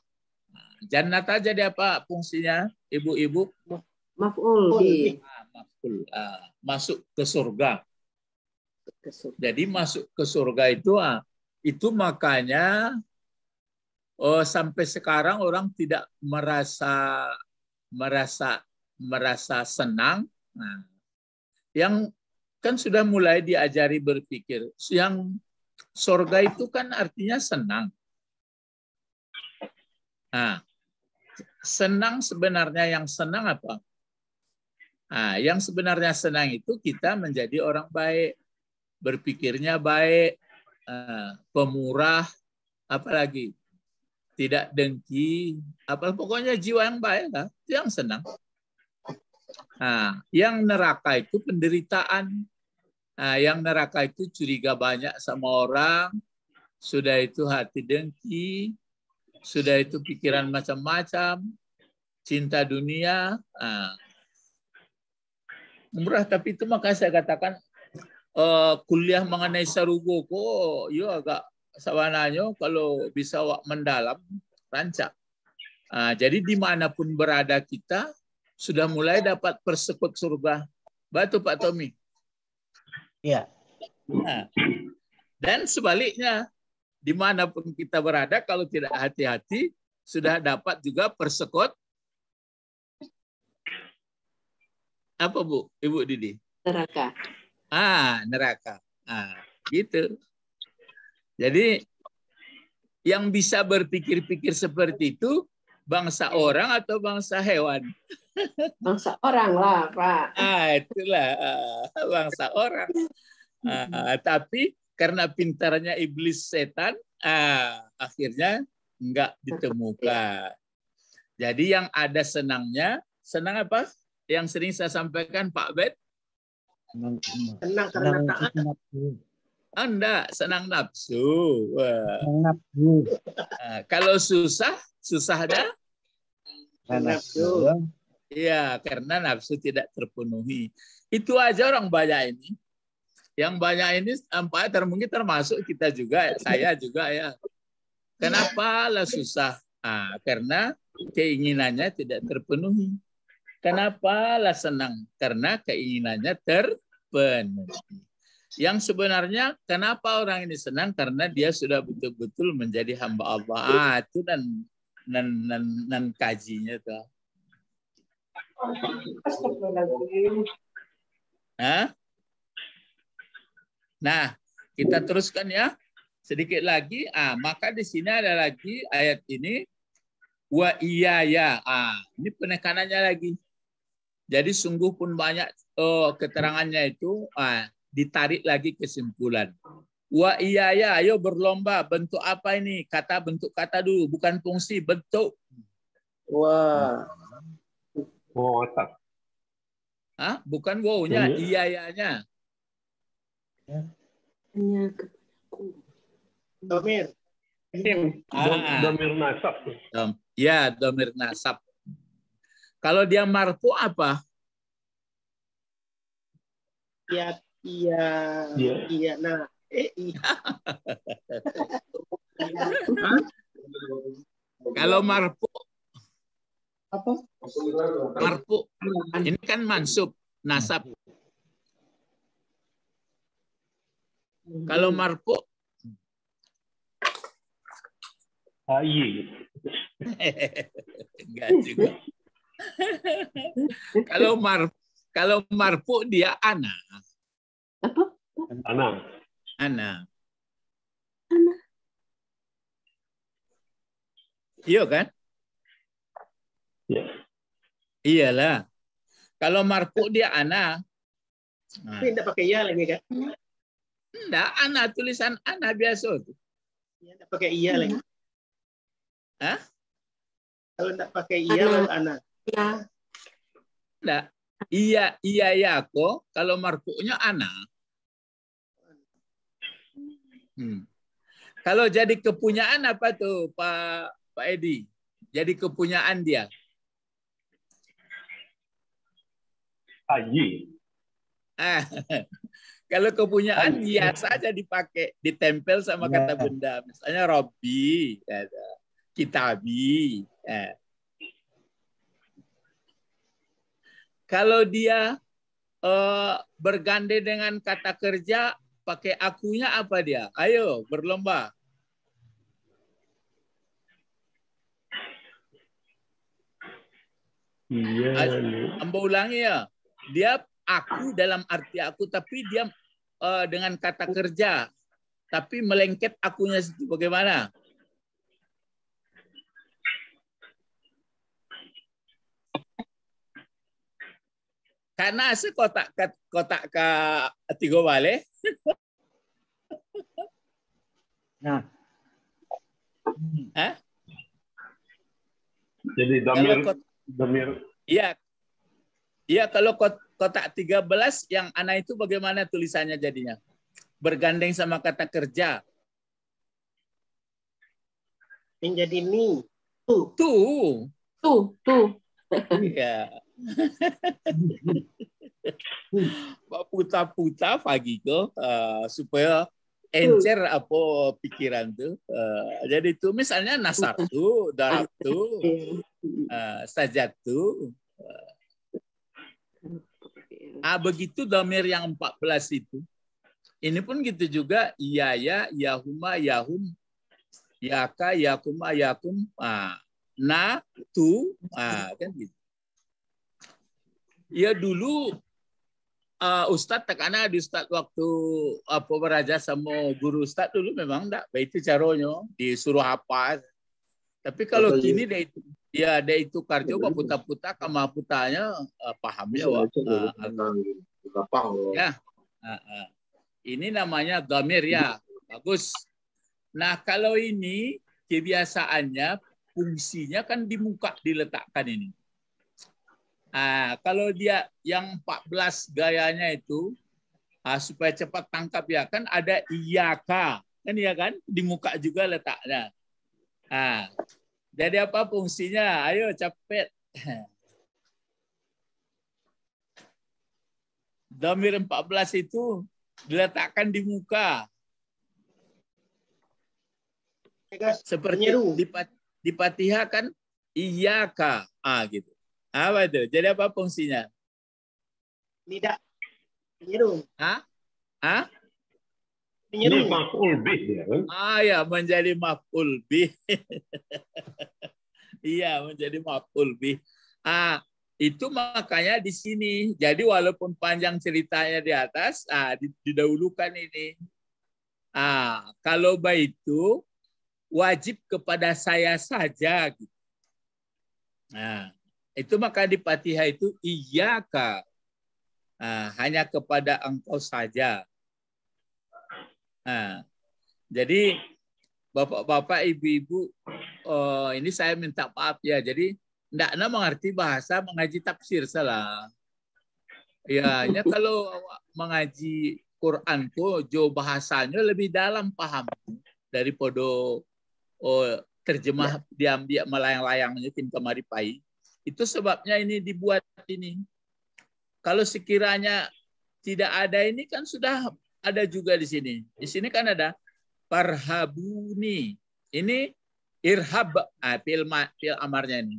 Nah, jannata jadi apa fungsinya ibu-ibu? Maf'ul. Oh, ah, maf'ul. Ah, masuk ke surga. Jadi masuk ke surga itu ah, itu makanya oh, sampai sekarang orang tidak merasa merasa merasa senang. Nah, yang kan sudah mulai diajari berpikir, yang surga itu kan artinya senang. Nah, senang sebenarnya yang senang apa? Nah, yang sebenarnya senang itu kita menjadi orang baik berpikirnya baik, eh, pemurah, apalagi tidak dengki, apa pokoknya jiwa yang baik lah, yang senang. Nah, yang neraka itu penderitaan. Nah, yang neraka itu curiga banyak sama orang, sudah itu hati dengki, sudah itu pikiran macam-macam, cinta dunia. Nah, murah tapi itu maka saya katakan uh, kuliah mengenai sarugo ko yo agak sawananya kalau bisa wak mendalam rancak. Uh, jadi dimanapun berada kita sudah mulai dapat persekut surga. Batu Pak Tommy. Iya. Nah, dan sebaliknya dimanapun kita berada kalau tidak hati-hati sudah dapat juga persekut apa Bu Ibu Didi? Neraka ah neraka ah gitu jadi yang bisa berpikir-pikir seperti itu bangsa orang atau bangsa hewan bangsa orang lah pak ah itulah ah, bangsa orang ah, tapi karena pintarnya iblis setan ah, akhirnya nggak ditemukan jadi yang ada senangnya senang apa yang sering saya sampaikan Pak Bet senang, senang senang, nafsu. senang nafsu. Ah, Wah. Ah, kalau susah, susah ada. Nafsu. Iya, karena nafsu tidak terpenuhi. Itu aja orang banyak ini. Yang banyak ini empatnya mungkin termasuk kita juga, saya juga ya. Kenapa lah susah? Ah, karena keinginannya tidak terpenuhi. Kenapa lah senang? Karena keinginannya terpenuhi. Yang sebenarnya kenapa orang ini senang? Karena dia sudah betul-betul menjadi hamba Allah. Ah, itu dan nan, nan, nan kajinya tuh. Hah? Nah, kita teruskan ya. Sedikit lagi, ah, maka di sini ada lagi ayat ini wa iya ya. Ah, ini penekanannya lagi. Jadi sungguh pun banyak oh, keterangannya itu ah, ditarik lagi kesimpulan. Wa iya ya, ayo berlomba. Bentuk apa ini? Kata bentuk kata dulu, bukan fungsi, bentuk. Wah. Wow. wow otak. Hah? Bukan wow-nya, iya, iya ya-nya. Hanya kepadaku. Domir. Ah. Domir nasab. Dom, ya, domir nasab. Kalau dia marfu apa? Iya, iya, iya, iya. Nah, eh, iya. Kalau marfu apa? Marfu. Ini kan mansub, nasab. Kalau hmm. marfu Ah, Enggak juga kalau mar kalau marfu dia ana. Apa? Ana. Ana. Ana. Iya kan? Iya. Iyalah. Kalau marfu dia ana. Nah. Tapi Tidak pakai ya iya lagi kan? Tidak, ana tulisan ana biasa tuh. Tidak pakai iya lagi. Hah? Kalau tidak pakai iya, ana. ana. Ya. Iya, iya, iya, kok. Kalau marfu'nya anak, Hmm. Kalau jadi kepunyaan apa tuh, Pak Pak Edi? Jadi kepunyaan dia. Aji. kalau kepunyaan biasa iya aja dipakai, ditempel sama iya. kata benda. Misalnya Robi, ya, kitabi. Eh. Kalau dia uh, bergandeng dengan kata kerja, pakai akunya apa dia? Ayo, berlomba. Iya. iya. Amba ulangi ya. Dia aku dalam arti aku, tapi dia uh, dengan kata kerja, tapi melengket akunya bagaimana? karena Kanase kotak kotak ke tiga balik. nah. Hah? Jadi damir kot, damir. Iya. Iya kalau kot, kotak 13 yang anak itu bagaimana tulisannya jadinya? Bergandeng sama kata kerja. Menjadi mi. Tu. Tu. Tu. Tu. Iya putar puta pagi kok uh, supaya encer apa pikiran tuh eh, jadi tu misalnya nasar tu, darat tu, uh, eh, sajat tu. Eh. ah begitu domir yang 14 itu. Ini pun gitu juga iya ya, yahuma, ya yahum, yaka, yakuma, yakum, ah, na, tu, ah, kan gitu ya dulu uh, Ustadz ada di Ustadz waktu apa uh, beraja sama guru Ustadz dulu memang tidak Itu caronya disuruh apa. Tapi kalau Betul. kini iya. dia itu ya dia itu karjo apa puta-puta kama putanya uh, paham ya iya, wak. Uh, ya. Uh, uh. Ini namanya gamir ya. Bagus. Nah kalau ini kebiasaannya fungsinya kan di muka diletakkan ini. Ah, kalau dia yang 14 gayanya itu ah, supaya cepat tangkap ya kan ada iya iyaka kan iya kan di muka juga letaknya. Ah, jadi apa fungsinya? Ayo cepet. Damir 14 itu diletakkan di muka. Seperti di, dipat, Patihah kan iyaka. Ah gitu. Apa itu? Jadi apa fungsinya? Tidak Menyerum. Hah? Hah? Menyerum. maf'ul bih. Ya. Ah ya, menjadi maf'ul bih. iya, menjadi maf'ul bih. Ah, itu makanya di sini. Jadi walaupun panjang ceritanya di atas, ah, didahulukan ini. Ah, kalau itu wajib kepada saya saja. Gitu. Nah, itu maka di Fatihah itu iya Nah, hanya kepada engkau saja. Nah, jadi bapak-bapak, ibu-ibu, oh, ini saya minta maaf ya. Jadi tidak mengerti bahasa mengaji tafsir salah. Ya, ya kalau mengaji Quran kok jauh bahasanya lebih dalam paham dari oh, terjemah ya. diam-diam melayang-layang tim kemari pai. Itu sebabnya ini dibuat ini. Kalau sekiranya tidak ada ini kan sudah ada juga di sini. Di sini kan ada parhabuni. Ini irhab ah, fil, fil amarnya ini.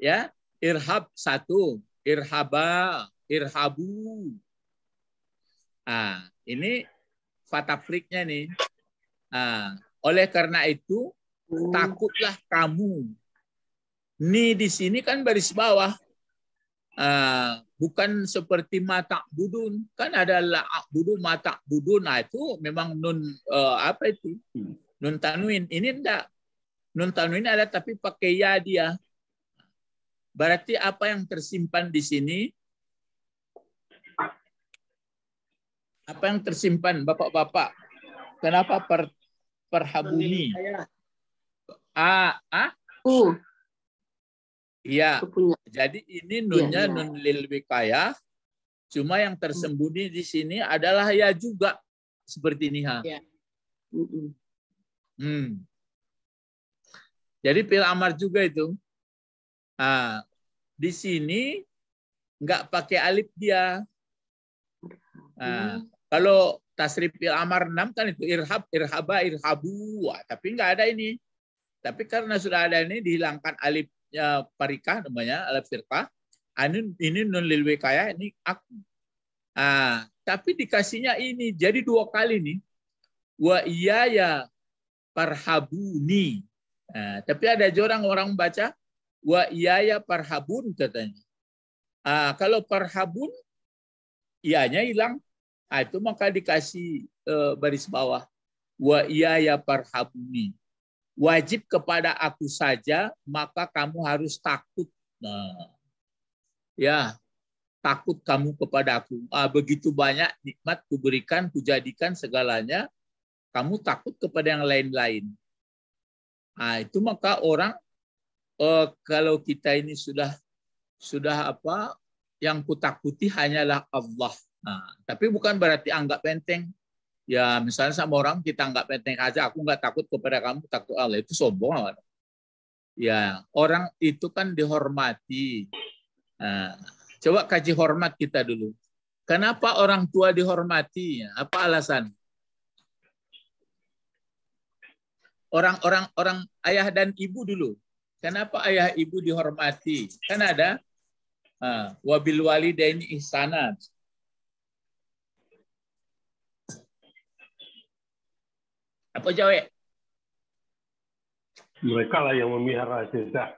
Ya, irhab satu, irhaba, irhabu. Ah, ini fatafriknya nih. Ah, oleh karena itu hmm. takutlah kamu Ni di sini kan baris bawah. Uh, bukan seperti mata budun. Kan ada la'ak budun, mata budun. Nah itu memang nun uh, apa itu? Hmm. Nun tanwin. Ini enggak. Nun tanwin ada tapi pakai ya dia. Berarti apa yang tersimpan di sini? Apa yang tersimpan Bapak-bapak? Kenapa per, perhabuni? A, ah uh. Iya. Jadi ini iya, nunnya ya, ya. nun lil wikaya. Cuma yang hmm. tersembunyi di sini adalah ya juga seperti ini. Ya. Uh -uh. Hmm. Jadi pil amar juga itu. Ah, di sini nggak pakai alif dia. Iya. kalau tasrif pil amar 6 kan itu irhab, irhaba, irhabu. Tapi nggak ada ini. Tapi karena sudah ada ini dihilangkan alif ya parika namanya alif firqah. Ah, ini, ini non lilwe kaya ini aku. Ah, tapi dikasihnya ini jadi dua kali nih. Wa ya parhabuni. ah, tapi ada orang orang baca wa ya parhabun katanya. Ah, kalau parhabun ianya hilang, ah, itu maka dikasih eh, baris bawah wa ya parhabuni wajib kepada aku saja, maka kamu harus takut. Nah, ya, takut kamu kepada aku. Ah, begitu banyak nikmat kuberikan, kujadikan segalanya, kamu takut kepada yang lain-lain. Nah, itu maka orang eh, kalau kita ini sudah sudah apa yang kutakuti hanyalah Allah. Nah, tapi bukan berarti anggap penting ya misalnya sama orang kita nggak penting aja aku nggak takut kepada kamu takut Allah ah, itu sombong ya orang itu kan dihormati nah, coba kaji hormat kita dulu kenapa orang tua dihormati apa alasan orang-orang orang ayah dan ibu dulu kenapa ayah ibu dihormati kan ada ah, wabil walidaini isanat apa jawab? Mereka lah yang memelihara kita.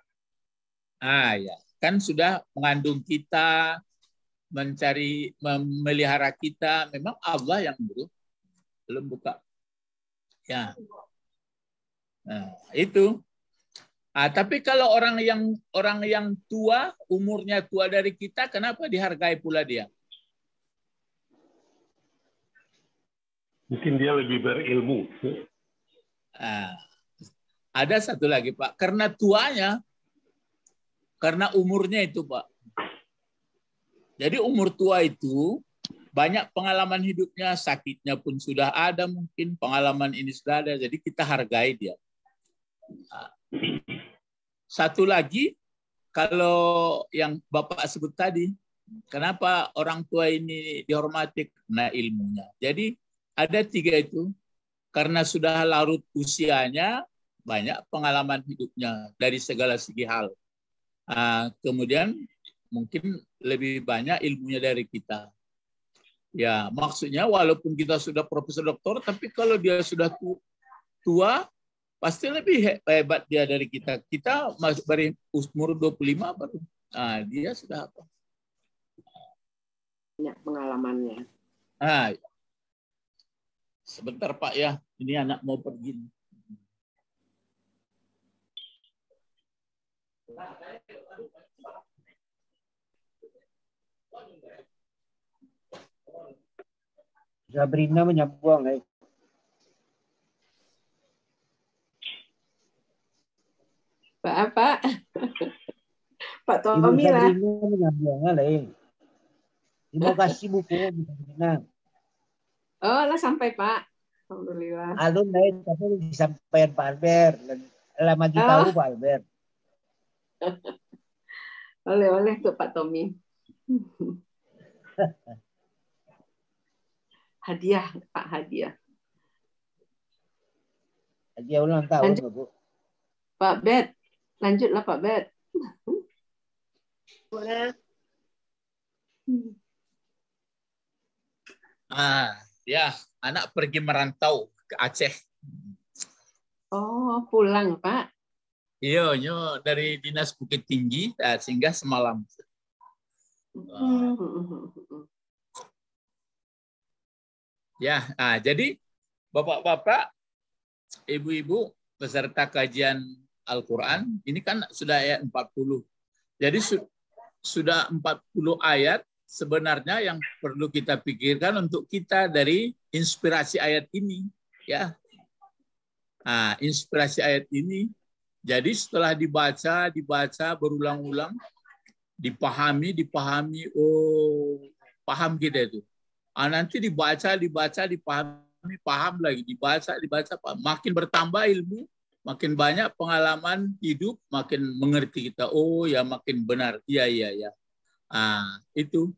Ah ya, kan sudah mengandung kita, mencari memelihara kita, memang Allah yang dulu belum buka. Ya. Nah, itu. Ah, tapi kalau orang yang orang yang tua, umurnya tua dari kita, kenapa dihargai pula dia? Mungkin dia lebih berilmu. Uh, ada satu lagi Pak, karena tuanya, karena umurnya itu Pak. Jadi umur tua itu banyak pengalaman hidupnya, sakitnya pun sudah ada mungkin, pengalaman ini sudah ada, jadi kita hargai dia. Ah. Satu lagi, kalau yang Bapak sebut tadi, kenapa orang tua ini dihormati? Karena ilmunya. Jadi ada tiga itu. Karena sudah larut usianya, banyak pengalaman hidupnya dari segala segi hal. Uh, kemudian mungkin lebih banyak ilmunya dari kita. Ya, maksudnya walaupun kita sudah profesor doktor, tapi kalau dia sudah tua, pasti lebih hebat dia dari kita. Kita masih dari umur 25 baru. Nah, dia sudah apa? Banyak pengalamannya. Nah, Sebentar Pak ya, ini anak mau pergi. Sabrina menyabuang eh. Pak apa? Ah, Pak Tommy lah. Sabrina menyabuang eh. Terima kasih buku kasih. Oh, lah sampai Pak. Alhamdulillah. Alun ah, naik tapi disampaikan Pak Albert. Lama kita oh. Pak Albert. Oleh-oleh tuh Pak Tommy. hadiah Pak hadiah. Hadiah ulang tahun lanjut. Bu. Pak Bet, lanjutlah Pak Bet. Boleh. Hmm. Ah, Ya, anak pergi merantau ke Aceh. Oh, pulang, Pak? Iya, nyo iya, dari Dinas Bukit Tinggi eh, sehingga semalam. Hmm. Ya, nah, jadi Bapak-bapak, ibu-ibu peserta kajian Al-Qur'an, ini kan sudah ayat 40. Jadi su sudah 40 ayat sebenarnya yang perlu kita pikirkan untuk kita dari inspirasi ayat ini, ya. Nah, inspirasi ayat ini. Jadi setelah dibaca, dibaca berulang-ulang, dipahami, dipahami, oh paham kita itu. Ah, nanti dibaca, dibaca, dipahami, paham lagi, dibaca, dibaca, paham. makin bertambah ilmu, makin banyak pengalaman hidup, makin mengerti kita. Oh ya, makin benar. Iya, iya, ya. Ah, itu.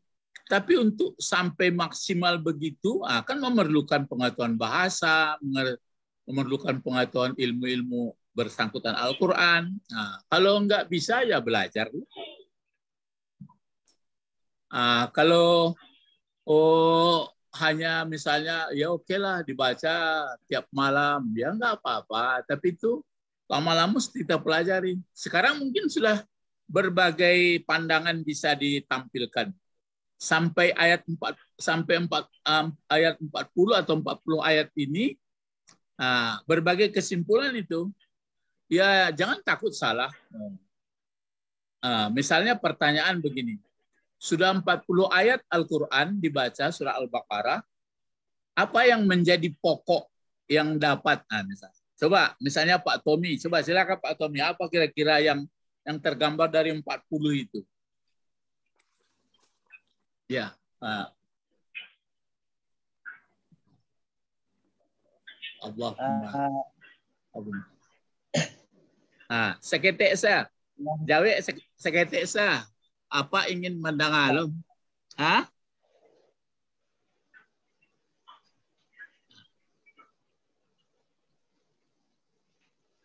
Tapi untuk sampai maksimal begitu akan ah, memerlukan pengetahuan bahasa, memerlukan pengetahuan ilmu-ilmu bersangkutan Al-Quran. Nah, kalau nggak bisa ya belajar. Ah, kalau oh hanya misalnya ya oke lah dibaca tiap malam ya nggak apa-apa tapi itu lama-lama kita pelajari sekarang mungkin sudah berbagai pandangan bisa ditampilkan. Sampai ayat 4 sampai 4 um, ayat 40 atau 40 ayat ini uh, berbagai kesimpulan itu ya jangan takut salah. Uh, misalnya pertanyaan begini. Sudah 40 ayat Al-Qur'an dibaca surah Al-Baqarah. Apa yang menjadi pokok yang dapat nah, misalnya. Coba misalnya Pak Tommy, coba silakan Pak Tommy apa kira-kira yang yang tergambar dari 40 itu. Ya. Uh. Allahumma. Uh, Ah, seketik saya. Jawab sek seketik saya. Apa ingin mendengar lo? Hah?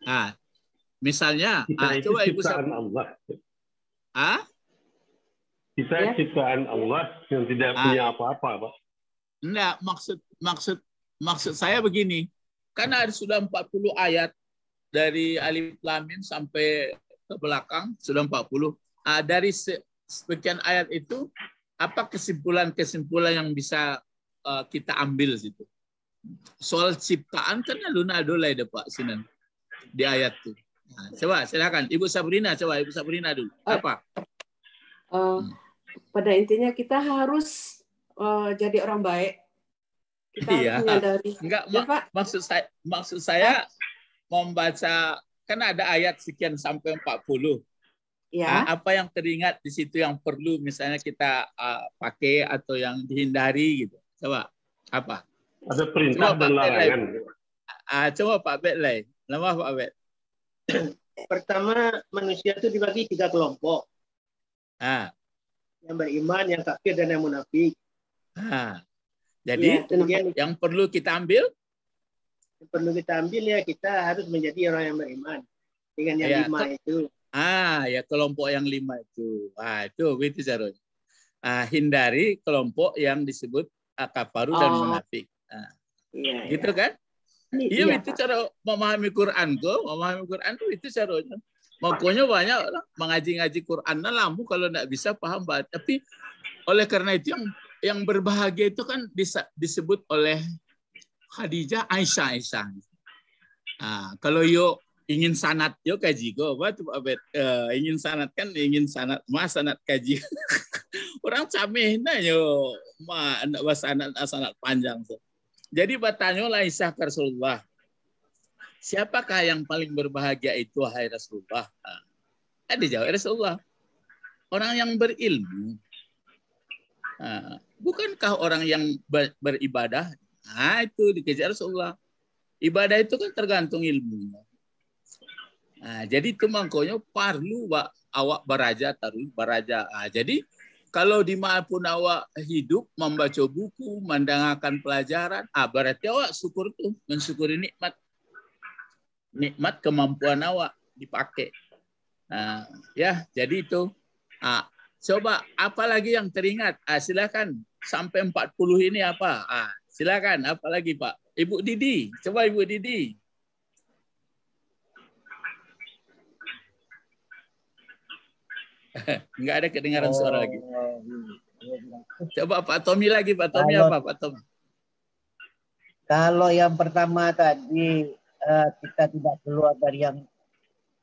Ah, Misalnya, kita ah, itu coba Ibu ciptaan Allah. Ah? Kita ya? ciptaan Allah yang tidak ah. punya apa-apa, Pak. Enggak, maksud maksud maksud saya begini. Karena ada sudah 40 ayat dari Alif Lamin sampai ke belakang sudah 40. Ah, dari se sekian ayat itu apa kesimpulan-kesimpulan yang bisa uh, kita ambil situ? Soal ciptaan kan alun deh Pak Sinan di ayat itu. Ah, coba silakan Ibu Sabrina, coba Ibu Sabrina dulu. Ah. Apa? Uh, pada intinya kita harus uh, jadi orang baik. Kita iya. menyadari. Enggak, ya, maksud saya maksud saya uh, membaca kan ada ayat sekian sampai 40. Ya. Nah, apa yang teringat di situ yang perlu misalnya kita uh, pakai atau yang dihindari gitu. Coba apa? Ada perintah coba, dan larangan. coba Pak betley Pak Pertama, manusia itu dibagi tiga kelompok. Ah. Yang beriman, yang kafir, dan yang munafik. Ah. Jadi, ya, kemudian, yang perlu kita ambil? Yang perlu kita ambil ya, kita harus menjadi orang yang beriman. Dengan yang ya, lima itu. Ah, ya kelompok yang lima itu. Ah, itu itu caranya. Ah, hindari kelompok yang disebut akaparu oh. dan munafik. Ah. Ya, gitu ya. kan? Iya, iya, iya, itu cara memahami Quran kok, memahami Quran tuh itu caranya. Makanya banyak orang mengaji-ngaji Quran nah lamu kalau tidak bisa paham banget. Tapi oleh karena itu yang yang berbahagia itu kan disebut oleh Khadijah Aisyah Aisyah. Nah, kalau yo ingin sanat yo kaji go apa tuh abet uh, ingin sanat kan ingin sanat mas sanat kaji orang cameh nah yo ma ndak bahasa sanat sanat panjang tuh. Jadi bertanyalah Isa ke Rasulullah. Siapakah yang paling berbahagia itu hai Rasulullah? Ada ah, kan jawab ya Rasulullah. Orang yang berilmu. Ah, bukankah orang yang beribadah? Nah, itu dikejar Rasulullah. Ibadah itu kan tergantung ilmunya. Nah, jadi itu mangkonya parlu wa awak baraja taruh baraja. Nah, jadi kalau dimanapun awak hidup, membaca buku, mendengarkan pelajaran, ah berarti awak syukur tuh, mensyukuri nikmat. Nikmat kemampuan awak dipakai. Nah, ya, jadi itu. Ah, coba apalagi yang teringat? Ah, silakan sampai 40 ini apa? Ah, silakan apalagi Pak. Ibu Didi, coba Ibu Didi. Enggak ada kedengaran oh, suara lagi. Iya, iya, iya. Coba Pak Tommy lagi, Pak Tommy kalau, apa Pak Tommy? Kalau yang pertama tadi eh, kita tidak keluar dari yang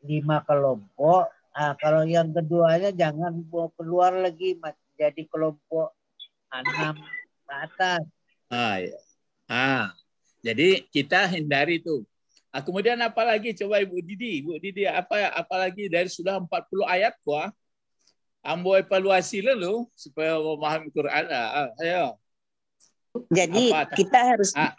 lima kelompok. Ah, kalau yang keduanya jangan mau keluar lagi jadi kelompok enam ke atas. Ah, ya. ah, jadi kita hindari itu. Ah, kemudian apa lagi coba Ibu Didi, Ibu Didi apa apalagi dari sudah 40 ayat kok ambo evaluasi dulu supaya memahami Quran. Ah, ah, ayo. Jadi Apa? kita harus ha. Ah.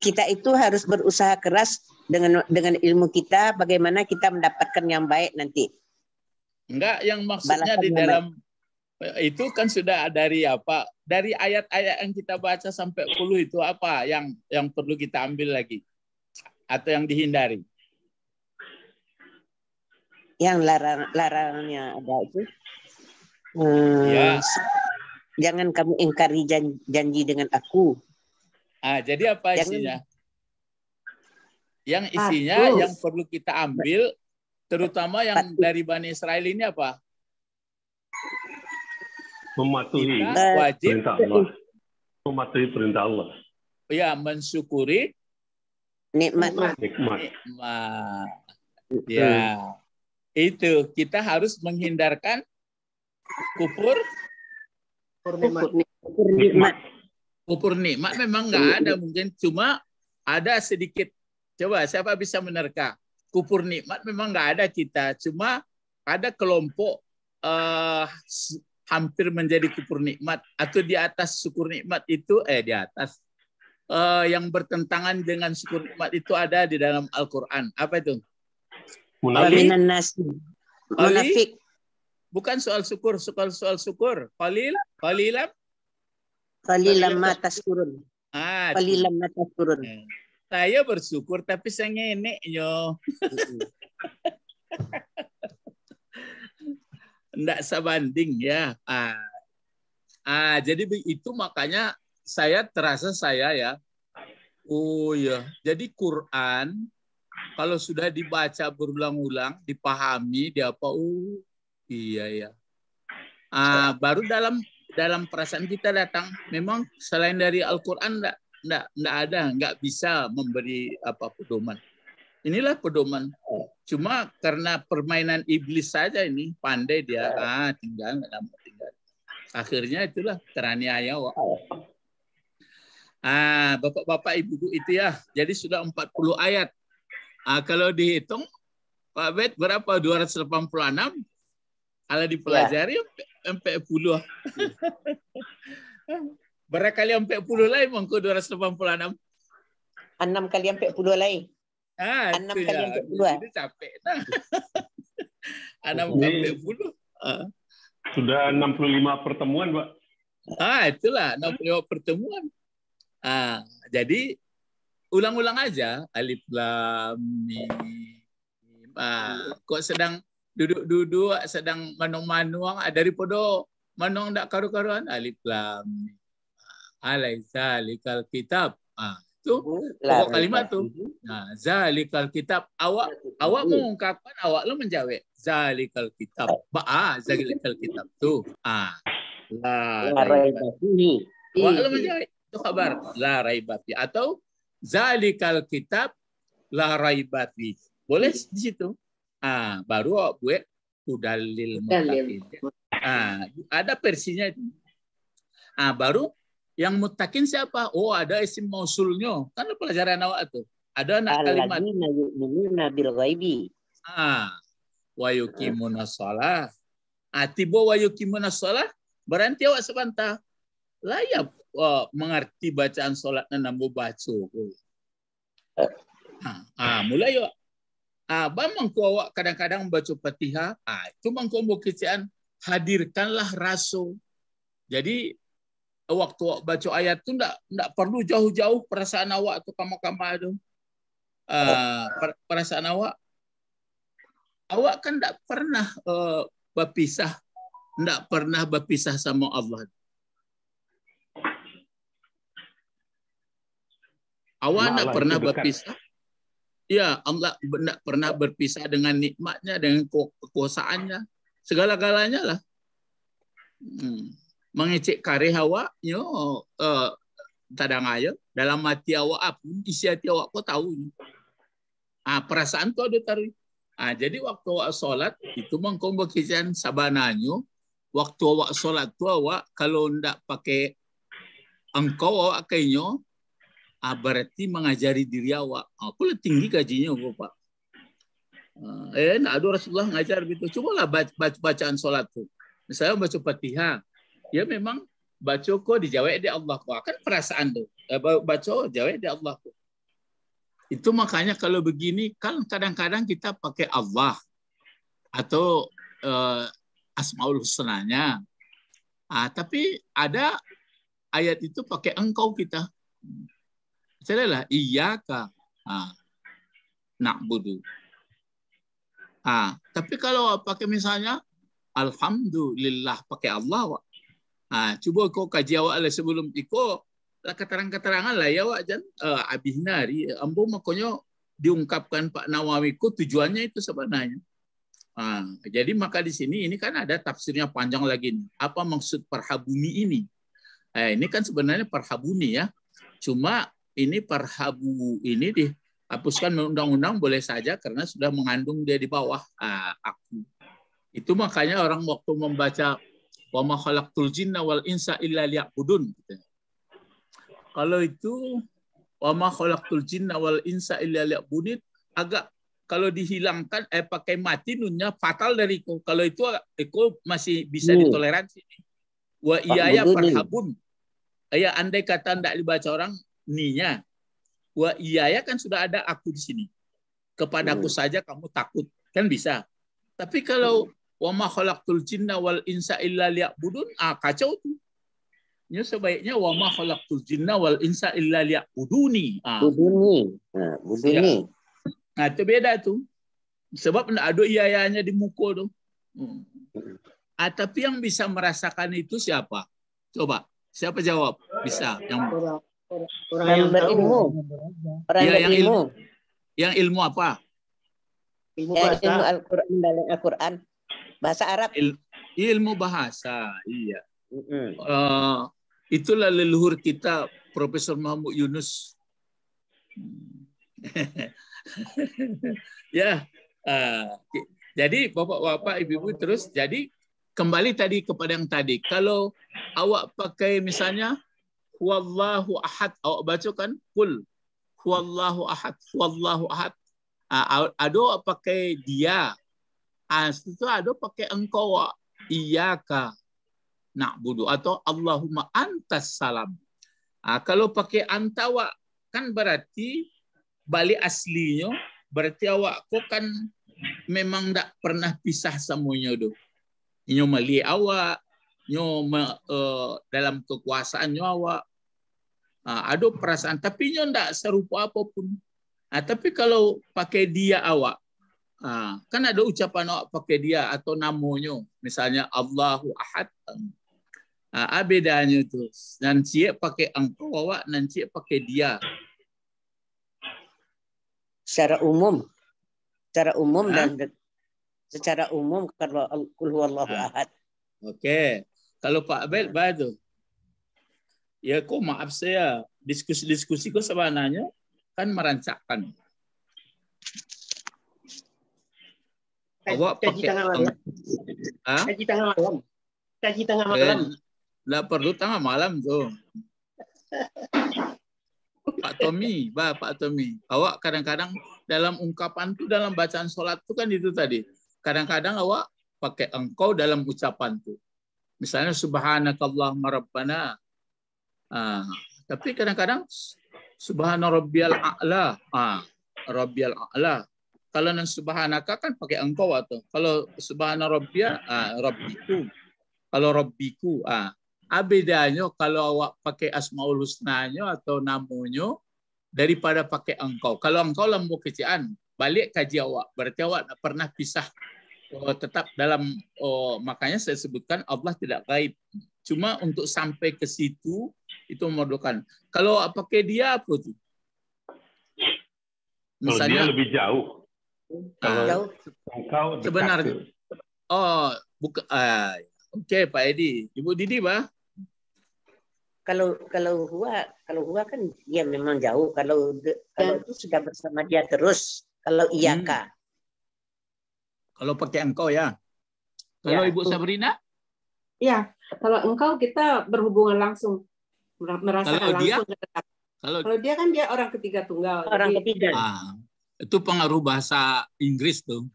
kita itu harus berusaha keras dengan dengan ilmu kita bagaimana kita mendapatkan yang baik nanti. Enggak, yang maksudnya Balasan di dalam itu kan sudah dari apa? Dari ayat-ayat yang kita baca sampai puluh itu apa yang yang perlu kita ambil lagi atau yang dihindari? yang larang larangannya ada itu hmm, ya. jangan kamu ingkari janji, janji dengan aku ah jadi apa jangan, isinya yang isinya aku. yang perlu kita ambil terutama yang dari Bani Israel ini apa mematuhi kita eh, wajib perintah Allah mematuhi perintah Allah ya mensyukuri nikmat nikmat, nikmat. ya itu kita harus menghindarkan kupur kupur nikmat kupur nikmat, kupur nikmat memang nggak ada mungkin cuma ada sedikit coba siapa bisa menerka kupur nikmat memang nggak ada kita cuma ada kelompok uh, hampir menjadi kupur nikmat atau di atas syukur nikmat itu eh di atas uh, yang bertentangan dengan syukur nikmat itu ada di dalam Al-Qur'an apa itu Munafik. Munafik. Bukan soal syukur, soal soal syukur. Qalil, qalilam. Qalilam mata tashkurun. Ah, qalilam mata tashkurun. Eh, saya bersyukur tapi saya ngenek yo. Enggak sebanding ya. Ah. ah, jadi itu makanya saya terasa saya ya. Oh ya, jadi Quran kalau sudah dibaca berulang-ulang, dipahami, dia apa Uh, iya ya. Ah, baru dalam dalam perasaan kita datang, memang selain dari Al-Quran enggak, enggak, enggak ada, enggak bisa memberi apa pedoman. Inilah pedoman. Cuma karena permainan iblis saja ini, pandai dia, ah tinggal, enggak mau tinggal. Akhirnya itulah teraniaya. Ah, Bapak-bapak, Ibu-Ibu itu ya. Jadi sudah 40 ayat Ah, kalau dihitung, Pak Bet berapa? 286? Kalau dipelajari, ya. sampai ya. puluh. kali sampai puluh lain mongko 286. Enam kali sampai puluh lain. Ah, enam kali ya. puluh. Itu capek. Nah. enam sampai puluh. Ah. Sudah 65 pertemuan, Pak. Ah, itulah 65 pertemuan. Ah, jadi ulang-ulang aja alif lam mim. Ah, kok sedang duduk-duduk sedang manung-manuang ah, dari podo manung dak karu-karuan alif lam mim. Ah, Alaisa likal kitab. Ah, itu pokok kalimat tu. Nah, zalikal kitab. Awak awak hmm. mengungkapkan awak lu menjawab zalikal kitab. Ba ah, zalikal kitab tu. Ah. La raiba fihi. Awak lu menjawab itu kabar la raiba atau zalikal kitab la raibati. Boleh hmm. di situ. Ah, baru gue udalil mutakin. Ah, ada versinya itu. Ah, baru yang mutakin siapa? Oh, ada isim mausulnya. Kan pelajaran awak tuh. Ada anak kalimat. Alladzina bil ghaibi. Ah, wa yuqimuna shalah. Atibo ah, wa yuqimuna shalah. Berarti awak sebantah. Layap uh, mengerti bacaan solat dan nambu baco Ha, ha mulai yuk. Abang ba kadang-kadang baca petiha. ha, itu mangko bukitian hadirkanlah rasul. Jadi waktu awak baca ayat tu ndak ndak perlu jauh-jauh perasaan awak tu kama-kama tu. Uh, perasaan awak awak kan ndak pernah uh, berpisah ndak pernah berpisah sama Allah. Ya, awak nak pernah berpisah? Ya, Allah tidak pernah berpisah dengan nikmatnya, dengan kekuasaannya, segala-galanya lah. Hmm. Mengecek kare awak, yo, uh, eh, tadang ayo, dalam hati awak pun, isi hati awak kau tahu. Ah, perasaan kau ada tarik. Ah, jadi waktu awak solat, itu mengkong berkisian sabananya, waktu awak solat tu awak, kalau tidak pakai engkau awak kainya, ah, berarti mengajari diri awak. Ah, aku lebih tinggi hmm. gajinya gue pak. Ah, eh, nah, aduh Rasulullah ngajar gitu. Cobalah lah baca bacaan sholat tuh. Misalnya baca fatihah. Ya memang baca kok dijawab di Allah kok. Kan perasaan tuh. Eh, baca jawab di Allah kok. Itu makanya kalau begini kan kadang-kadang kita pakai Allah atau eh, Asmaul Husnanya. Ah, tapi ada ayat itu pakai engkau kita iya iyyaka nak na'budu. Ah, tapi kalau pakai misalnya alhamdulillah pakai Allah wak. Ah, cuba kau kaji awak lah sebelum iko lah keterangan-keterangan lah ya wak jan uh, eh, abih nari ambo makonyo diungkapkan Pak Nawawi ku tujuannya itu sebenarnya. Ah, jadi maka di sini ini kan ada tafsirnya panjang lagi nih. Apa maksud parhabumi ini? Eh, ini kan sebenarnya parhabuni ya. Cuma ini perhabu ini dihapuskan undang-undang boleh saja karena sudah mengandung dia di bawah uh, aku. Itu makanya orang waktu membaca wa ma khalaqtul jinna wal insa illa liya'budun. Gitu. Kalau itu wa ma khalaqtul jinna wal insa illa liya'budun agak kalau dihilangkan eh pakai mati nunnya fatal dari itu. Kalau itu iko masih bisa hmm. ditoleransi. Wa iya ya perhabun. Ya andai kata tidak dibaca orang ninya. Wa iya ya kan sudah ada aku di sini. Kepadaku hmm. saja kamu takut. Kan bisa. Tapi kalau wa ma khalaqtul jinna wal insa illa liya'budun, ah kacau tuh. Ya sebaiknya wa ma khalaqtul jinna wal insa illa liya'buduni. Ah. Buduni. Nah, iya. buduni. Ya. Nah, itu beda tuh. Sebab ada iayanya di muka tuh. Hmm. Ah, tapi yang bisa merasakan itu siapa? Coba, siapa jawab? Bisa. Yang orang yang, berilmu orang ya, yang ilmu, yang ilmu apa ilmu ya, bahasa ilmu Al-Qur'an dalam Al-Qur'an bahasa Arab Il, ilmu bahasa iya mm -hmm. uh, itulah leluhur kita Profesor Mahmud Yunus ya uh, jadi bapak-bapak ibu-ibu terus jadi kembali tadi kepada yang tadi kalau awak pakai misalnya huwallahu ahad. Awak baca kan? Kul huwallahu ahad. Huwallahu ahad. Uh, ada pakai dia. Uh, ah, itu ada pakai engkau. Iyaka budu Atau Allahumma antas salam. Uh, kalau pakai antawa kan berarti balik aslinya. Berarti awak kau kan memang tak pernah pisah semuanya tu. Nyo mali awak, nyo uh, dalam kekuasaan nyo awak, Ha, ah, ada perasaan. Tapi nyo ndak serupa apapun. Ha, ah, tapi kalau pakai dia awak, ha, ah, kan ada ucapan awak pakai dia atau namonyo. Misalnya Allahu Ahad. ah bedanya tu. Nanti pakai engkau awak, nanti pakai dia. Secara umum. Secara umum ha? dan secara umum kalau kulhu Allahu ahad. okay. Kalau Pak Abel, baik tuh ya kok maaf saya diskusi-diskusi kok sebenarnya kan merancakkan. Awak pakai tengah malam. Ah? Kaji tengah malam. Kaji tengah eh, malam. Tidak perlu tengah malam tuh. Pak Tommy, bah, Pak Tommy, awak kadang-kadang dalam ungkapan tuh dalam bacaan sholat tuh kan itu tadi. Kadang-kadang awak pakai engkau dalam ucapan tuh. Misalnya Subhanakallah rabbana Ah, tapi kadang-kadang subhana rabbiyal a'la. Ah, rabbiyal a'la. Kalau non subhanaka kan pakai engkau atau kalau subhana rabbiya ah, rabbiku. Kalau rabbiku ah. Abedanya ah, kalau awak pakai asmaul husnanya atau namanya daripada pakai engkau. Kalau engkau lembu kecian, balik kaji awak. Berarti awak pernah pisah oh, tetap dalam oh, makanya saya sebutkan Allah tidak gaib. Cuma untuk sampai ke situ itu memerlukan. Kalau pakai dia apa tuh? Misalnya kalau dia lebih jauh. Ah, kalau jauh. sebenarnya. Oh, buka. Uh, ah, Oke, okay, Pak Edi. Ibu Didi, Pak. Kalau kalau gua kalau gua kan dia memang jauh. Kalau kalau ya. itu sudah bersama dia terus. Kalau iya hmm. kak. Kalau pakai engkau ya. Kalau ya. Ibu Sabrina? Iya. Kalau engkau kita berhubungan langsung, merasakan kalau langsung. Dia, kalau, kalau dia kan dia orang ketiga tunggal. Orang jadi, ketiga. Ah, itu pengaruh bahasa Inggris tuh.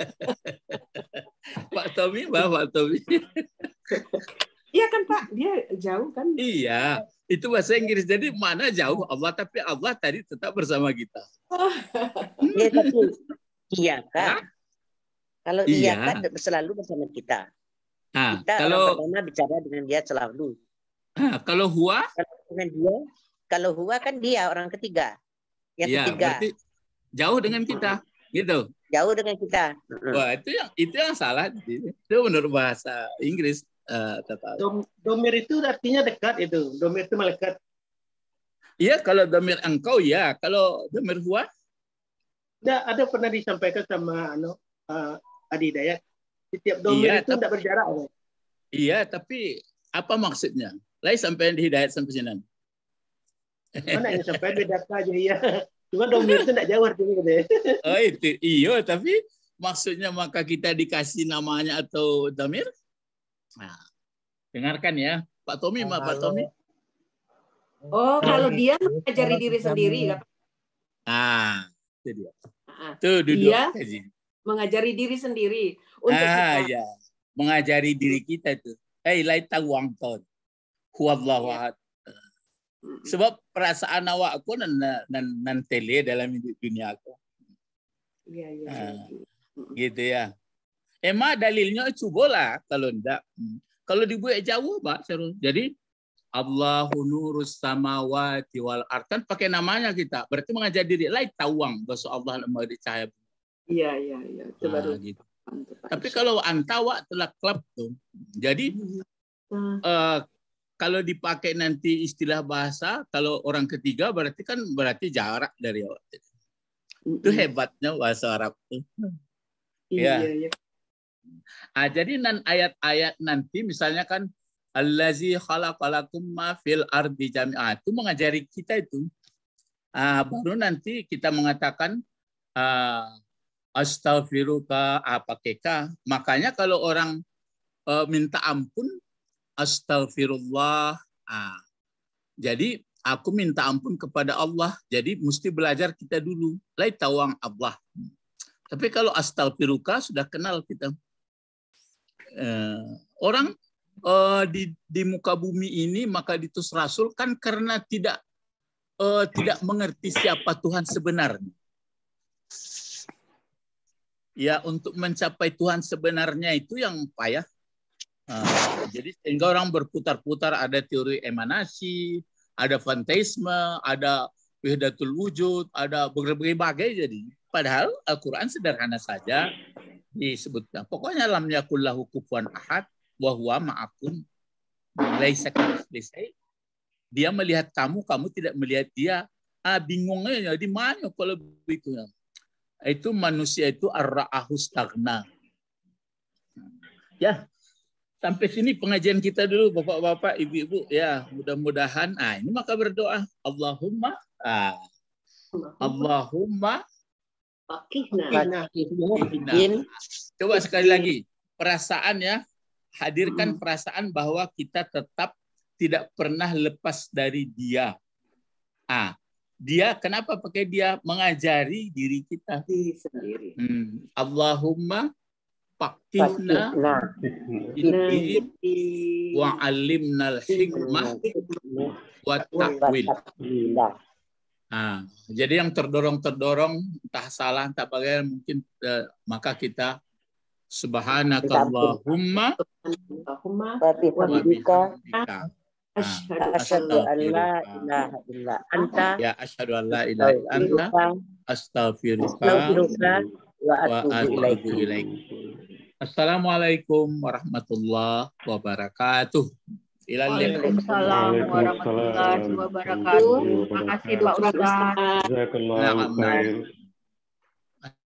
Pak Tommy, Pak, Tommy. Iya kan Pak, dia jauh kan? Iya, itu bahasa Inggris. Jadi mana jauh Allah, tapi Allah tadi tetap bersama kita. Oh. iya kan? Kalau iya kan selalu bersama kita. Nah, kita kalau pertama bicara dengan dia selalu. Ah, kalau Hua kalau dengan dia, kalau Hua kan dia orang ketiga. Yang ya, ketiga. jauh dengan kita, gitu. Jauh dengan kita. Wah, itu yang itu yang salah. Itu menurut bahasa Inggris. Uh, Dom, domir itu artinya dekat itu. Domir itu melekat. Iya, kalau domir engkau ya. Kalau domir huwa? Nah, ada pernah disampaikan sama ano, uh, eh, Adi Dayat setiap domain iya, itu tidak berjarak. Kan? Iya, tapi apa maksudnya? Lai sampai di hidayat sampai sini. Mana yang sampai beda aja iya. Cuma domain itu tidak jauh artinya gitu. Ya. Oh itu iya, tapi maksudnya maka kita dikasih namanya atau damir? Nah, dengarkan ya, Pak Tommy, Ma, Pak Tommy. Oh, kalau dia mengajari diri sendiri, Ah, itu dia. Ah, Tuh, duduk. Dia mengajari diri sendiri untuk ah, kita. Ya. Mengajari diri kita itu. Hey, laita ton. Huwallahu iya. ahad. Sebab perasaan awak aku nan, nan, nan tele dalam hidup dunia aku. Iya, iya. Ah, iya, iya. gitu ya. Emak dalilnya cubalah kalau ndak. Hmm. Kalau dibuat jauh, Pak. Jadi Allahu nurus samawati wal ard. Kan pakai namanya kita. Berarti mengajar diri. Lai tawang. Bahasa Allah maha cahaya. Iya, iya, iya. Itu nah, Gitu. Tapi kalau antawa telah klub tuh. Jadi uh, kalau dipakai nanti istilah bahasa, kalau orang ketiga berarti kan berarti jarak dari awak. Itu hebatnya bahasa Arab tuh. Iya, ya. Iya. Ah, jadi nan ayat-ayat nanti misalnya kan allazi khalaqalakum ma fil ardi jami'a. Ah, itu mengajari kita itu. Ah, baru nanti kita mengatakan ah, astaghfiruka apakeka. Makanya kalau orang uh, minta ampun, astaghfirullah. Ah. Jadi aku minta ampun kepada Allah. Jadi mesti belajar kita dulu. Lai tawang Allah. Tapi kalau astaghfiruka sudah kenal kita. Uh, orang Uh, di, di muka bumi ini maka ditus Rasul kan karena tidak uh, tidak mengerti siapa Tuhan sebenarnya ya untuk mencapai Tuhan sebenarnya itu yang payah. Ah, jadi sehingga orang berputar-putar ada teori emanasi, ada fantasma, ada wihdatul wujud, ada berbagai-bagai jadi. Padahal Al-Qur'an sederhana saja disebutkan. Pokoknya lam yakul lahu ahad bahwa huwa ma'akum Dia melihat kamu, kamu tidak melihat dia. Ah bingungnya jadi mana kalau begitu itu manusia itu ar-ra'ahu stagna. Ya, sampai sini pengajian kita dulu Bapak-bapak, Ibu-ibu ya. Mudah-mudahan ah ini maka berdoa Allahumma ah, Allahumma Fakihna. Coba sekali lagi perasaan ya hadirkan hmm. perasaan bahwa kita tetap tidak pernah lepas dari dia. A. Ah, dia kenapa pakai dia mengajari diri kita diri sendiri. Hmm. Allahumma faktifna wa alimnal hikmah wa ta'wil. Nah, jadi yang terdorong-terdorong entah salah entah bagaimana mungkin eh, maka kita subhanakallahumma wa bihamdika Asyhadu ah, an la ilaha illa anta. Ya asyhadu an la ilaha illa anta. Astaghfiruka wa Assalamualaikum warahmatullahi wabarakatuh. Waalaikumsalam warahmatullahi wabarakatuh. Terima kasih Pak Ustaz. Jazakallahu khairan.